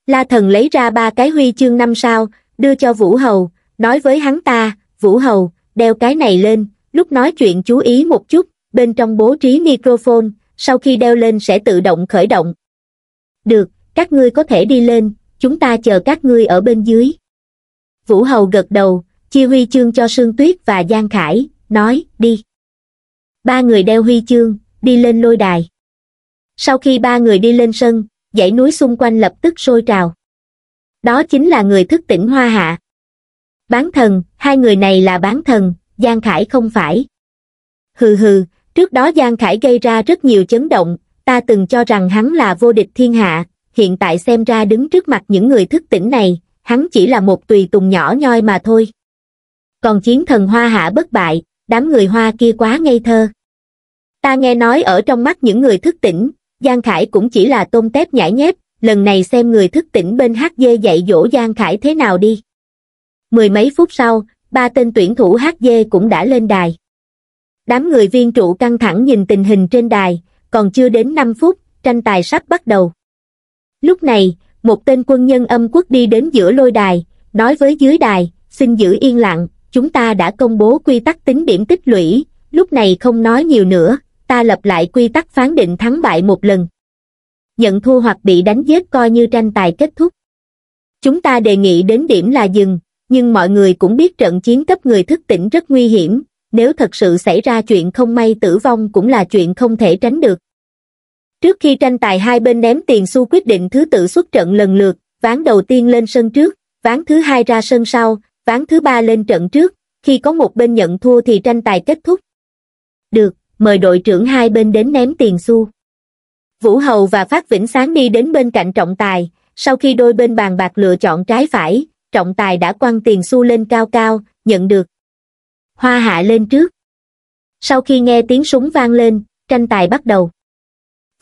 La Thần lấy ra ba cái huy chương năm sao, đưa cho Vũ Hầu, nói với hắn ta, Vũ Hầu, đeo cái này lên, lúc nói chuyện chú ý một chút, bên trong bố trí microphone, sau khi đeo lên sẽ tự động khởi động. Được, các ngươi có thể đi lên, chúng ta chờ các ngươi ở bên dưới. Vũ Hầu gật đầu, chia huy chương cho Sương Tuyết và Giang Khải, nói đi ba người đeo huy chương đi lên lôi đài sau khi ba người đi lên sân dãy núi xung quanh lập tức sôi trào đó chính là người thức tỉnh hoa hạ bán thần hai người này là bán thần giang khải không phải hừ hừ trước đó giang khải gây ra rất nhiều chấn động ta từng cho rằng hắn là vô địch thiên hạ hiện tại xem ra đứng trước mặt những người thức tỉnh này hắn chỉ là một tùy tùng nhỏ nhoi mà thôi còn chiến thần hoa hạ bất bại đám người hoa kia quá ngây thơ ta nghe nói ở trong mắt những người thức tỉnh giang khải cũng chỉ là tôm tép nhãi nhép lần này xem người thức tỉnh bên hát dê dạy dỗ giang khải thế nào đi mười mấy phút sau ba tên tuyển thủ hát dê cũng đã lên đài đám người viên trụ căng thẳng nhìn tình hình trên đài còn chưa đến năm phút tranh tài sắp bắt đầu lúc này một tên quân nhân âm quốc đi đến giữa lôi đài nói với dưới đài xin giữ yên lặng chúng ta đã công bố quy tắc tính điểm tích lũy lúc này không nói nhiều nữa ta lập lại quy tắc phán định thắng bại một lần nhận thua hoặc bị đánh giết coi như tranh tài kết thúc chúng ta đề nghị đến điểm là dừng nhưng mọi người cũng biết trận chiến cấp người thức tỉnh rất nguy hiểm nếu thật sự xảy ra chuyện không may tử vong cũng là chuyện không thể tránh được trước khi tranh tài hai bên ném tiền xu quyết định thứ tự xuất trận lần lượt ván đầu tiên lên sân trước ván thứ hai ra sân sau ván thứ ba lên trận trước, khi có một bên nhận thua thì tranh tài kết thúc. Được, mời đội trưởng hai bên đến ném tiền xu. Vũ Hầu và Phát Vĩnh Sáng đi đến bên cạnh trọng tài, sau khi đôi bên bàn bạc lựa chọn trái phải, trọng tài đã quăng tiền xu lên cao cao, nhận được. Hoa hạ lên trước. Sau khi nghe tiếng súng vang lên, tranh tài bắt đầu.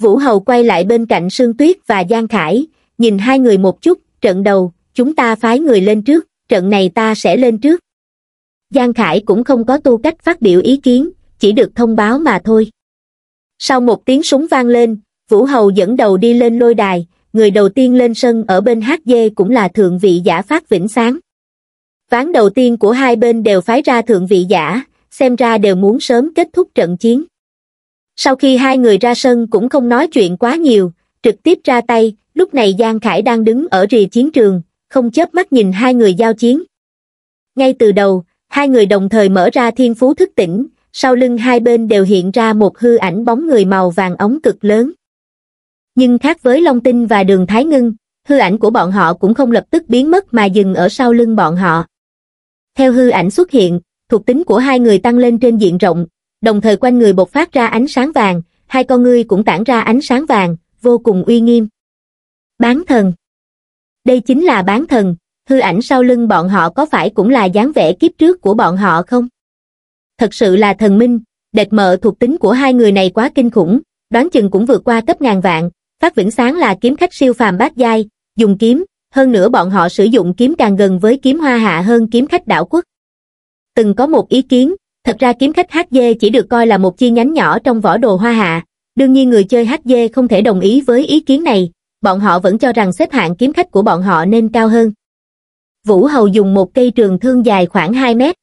Vũ Hầu quay lại bên cạnh Sương Tuyết và Giang Khải, nhìn hai người một chút, trận đầu, chúng ta phái người lên trước trận này ta sẽ lên trước giang khải cũng không có tu cách phát biểu ý kiến chỉ được thông báo mà thôi sau một tiếng súng vang lên vũ hầu dẫn đầu đi lên lôi đài người đầu tiên lên sân ở bên hát dê cũng là thượng vị giả phát vĩnh sáng ván đầu tiên của hai bên đều phái ra thượng vị giả xem ra đều muốn sớm kết thúc trận chiến sau khi hai người ra sân cũng không nói chuyện quá nhiều trực tiếp ra tay lúc này giang khải đang đứng ở rìa chiến trường không chớp mắt nhìn hai người giao chiến ngay từ đầu hai người đồng thời mở ra thiên phú thức tỉnh sau lưng hai bên đều hiện ra một hư ảnh bóng người màu vàng ống cực lớn nhưng khác với long tinh và đường thái ngưng hư ảnh của bọn họ cũng không lập tức biến mất mà dừng ở sau lưng bọn họ theo hư ảnh xuất hiện thuộc tính của hai người tăng lên trên diện rộng đồng thời quanh người bộc phát ra ánh sáng vàng hai con ngươi cũng tản ra ánh sáng vàng vô cùng uy nghiêm bán thần đây chính là bán thần, hư ảnh sau lưng bọn họ có phải cũng là dáng vẻ kiếp trước của bọn họ không? Thật sự là thần minh, đệt mợ thuộc tính của hai người này quá kinh khủng, đoán chừng cũng vượt qua cấp ngàn vạn, phát vĩnh sáng là kiếm khách siêu phàm bát giai, dùng kiếm, hơn nữa bọn họ sử dụng kiếm càng gần với kiếm hoa hạ hơn kiếm khách đảo quốc. Từng có một ý kiến, thật ra kiếm khách HG chỉ được coi là một chi nhánh nhỏ trong võ đồ hoa hạ, đương nhiên người chơi HG không thể đồng ý với ý kiến này, bọn họ vẫn cho rằng xếp hạng kiếm khách của bọn họ nên cao hơn. Vũ Hầu dùng một cây trường thương dài khoảng 2 mét.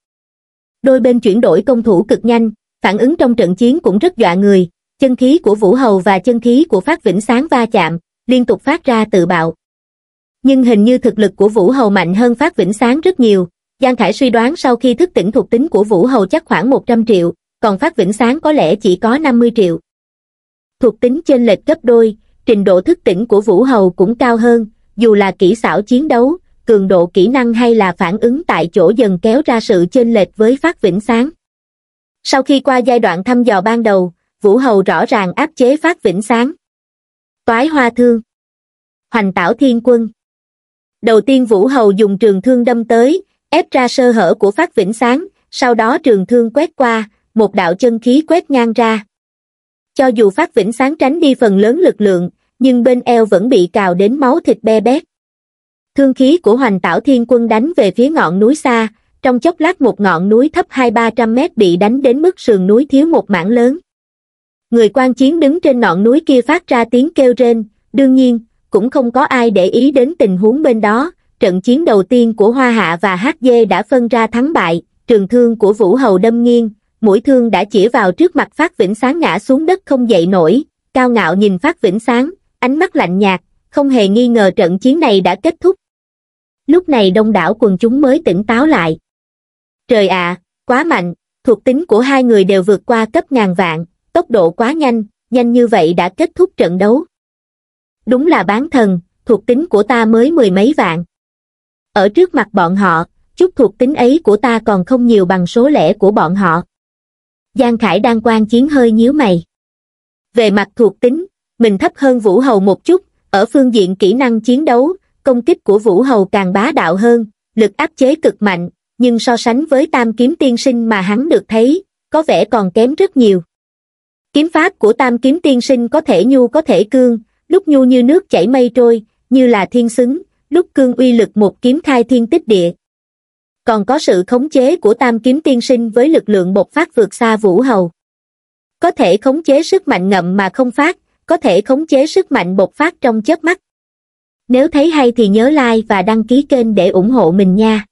Đôi bên chuyển đổi công thủ cực nhanh, phản ứng trong trận chiến cũng rất dọa người, chân khí của Vũ Hầu và chân khí của Phát Vĩnh Sáng va chạm, liên tục phát ra tự bạo. Nhưng hình như thực lực của Vũ Hầu mạnh hơn Phát Vĩnh Sáng rất nhiều, Giang Khải suy đoán sau khi thức tỉnh thuộc tính của Vũ Hầu chắc khoảng 100 triệu, còn Phát Vĩnh Sáng có lẽ chỉ có 50 triệu. Thuộc tính trên lệch gấp đôi, trình độ thức tỉnh của Vũ Hầu cũng cao hơn, dù là kỹ xảo chiến đấu, cường độ kỹ năng hay là phản ứng tại chỗ dần kéo ra sự chênh lệch với Phát Vĩnh Sáng. Sau khi qua giai đoạn thăm dò ban đầu, Vũ Hầu rõ ràng áp chế Phát Vĩnh Sáng. Toái Hoa Thương Hoành Tảo Thiên Quân Đầu tiên Vũ Hầu dùng trường thương đâm tới, ép ra sơ hở của Phát Vĩnh Sáng, sau đó trường thương quét qua, một đạo chân khí quét ngang ra. Cho dù Phát Vĩnh Sáng tránh đi phần lớn lực lượng, nhưng bên eo vẫn bị cào đến máu thịt be bét. Thương khí của hoành tảo thiên quân đánh về phía ngọn núi xa, trong chốc lát một ngọn núi thấp hai ba trăm mét bị đánh đến mức sườn núi thiếu một mảng lớn. Người quan chiến đứng trên ngọn núi kia phát ra tiếng kêu rên, đương nhiên, cũng không có ai để ý đến tình huống bên đó, trận chiến đầu tiên của Hoa Hạ và Hát Dê đã phân ra thắng bại, trường thương của Vũ Hầu đâm nghiêng, mũi thương đã chỉ vào trước mặt Phát Vĩnh Sáng ngã xuống đất không dậy nổi, cao ngạo nhìn Phát Vĩnh Sáng, ánh mắt lạnh nhạt, không hề nghi ngờ trận chiến này đã kết thúc. Lúc này đông đảo quần chúng mới tỉnh táo lại. Trời ạ, à, quá mạnh, thuộc tính của hai người đều vượt qua cấp ngàn vạn, tốc độ quá nhanh, nhanh như vậy đã kết thúc trận đấu. Đúng là bán thần, thuộc tính của ta mới mười mấy vạn. Ở trước mặt bọn họ, chút thuộc tính ấy của ta còn không nhiều bằng số lẻ của bọn họ. Giang Khải đang quan chiến hơi nhíu mày. Về mặt thuộc tính, mình thấp hơn vũ hầu một chút ở phương diện kỹ năng chiến đấu công kích của vũ hầu càng bá đạo hơn lực áp chế cực mạnh nhưng so sánh với tam kiếm tiên sinh mà hắn được thấy có vẻ còn kém rất nhiều kiếm pháp của tam kiếm tiên sinh có thể nhu có thể cương lúc nhu như nước chảy mây trôi như là thiên xứng lúc cương uy lực một kiếm khai thiên tích địa còn có sự khống chế của tam kiếm tiên sinh với lực lượng bộc phát vượt xa vũ hầu có thể khống chế sức mạnh ngậm mà không phát có thể khống chế sức mạnh bộc phát trong chớp mắt. Nếu thấy hay thì nhớ like và đăng ký kênh để ủng hộ mình nha.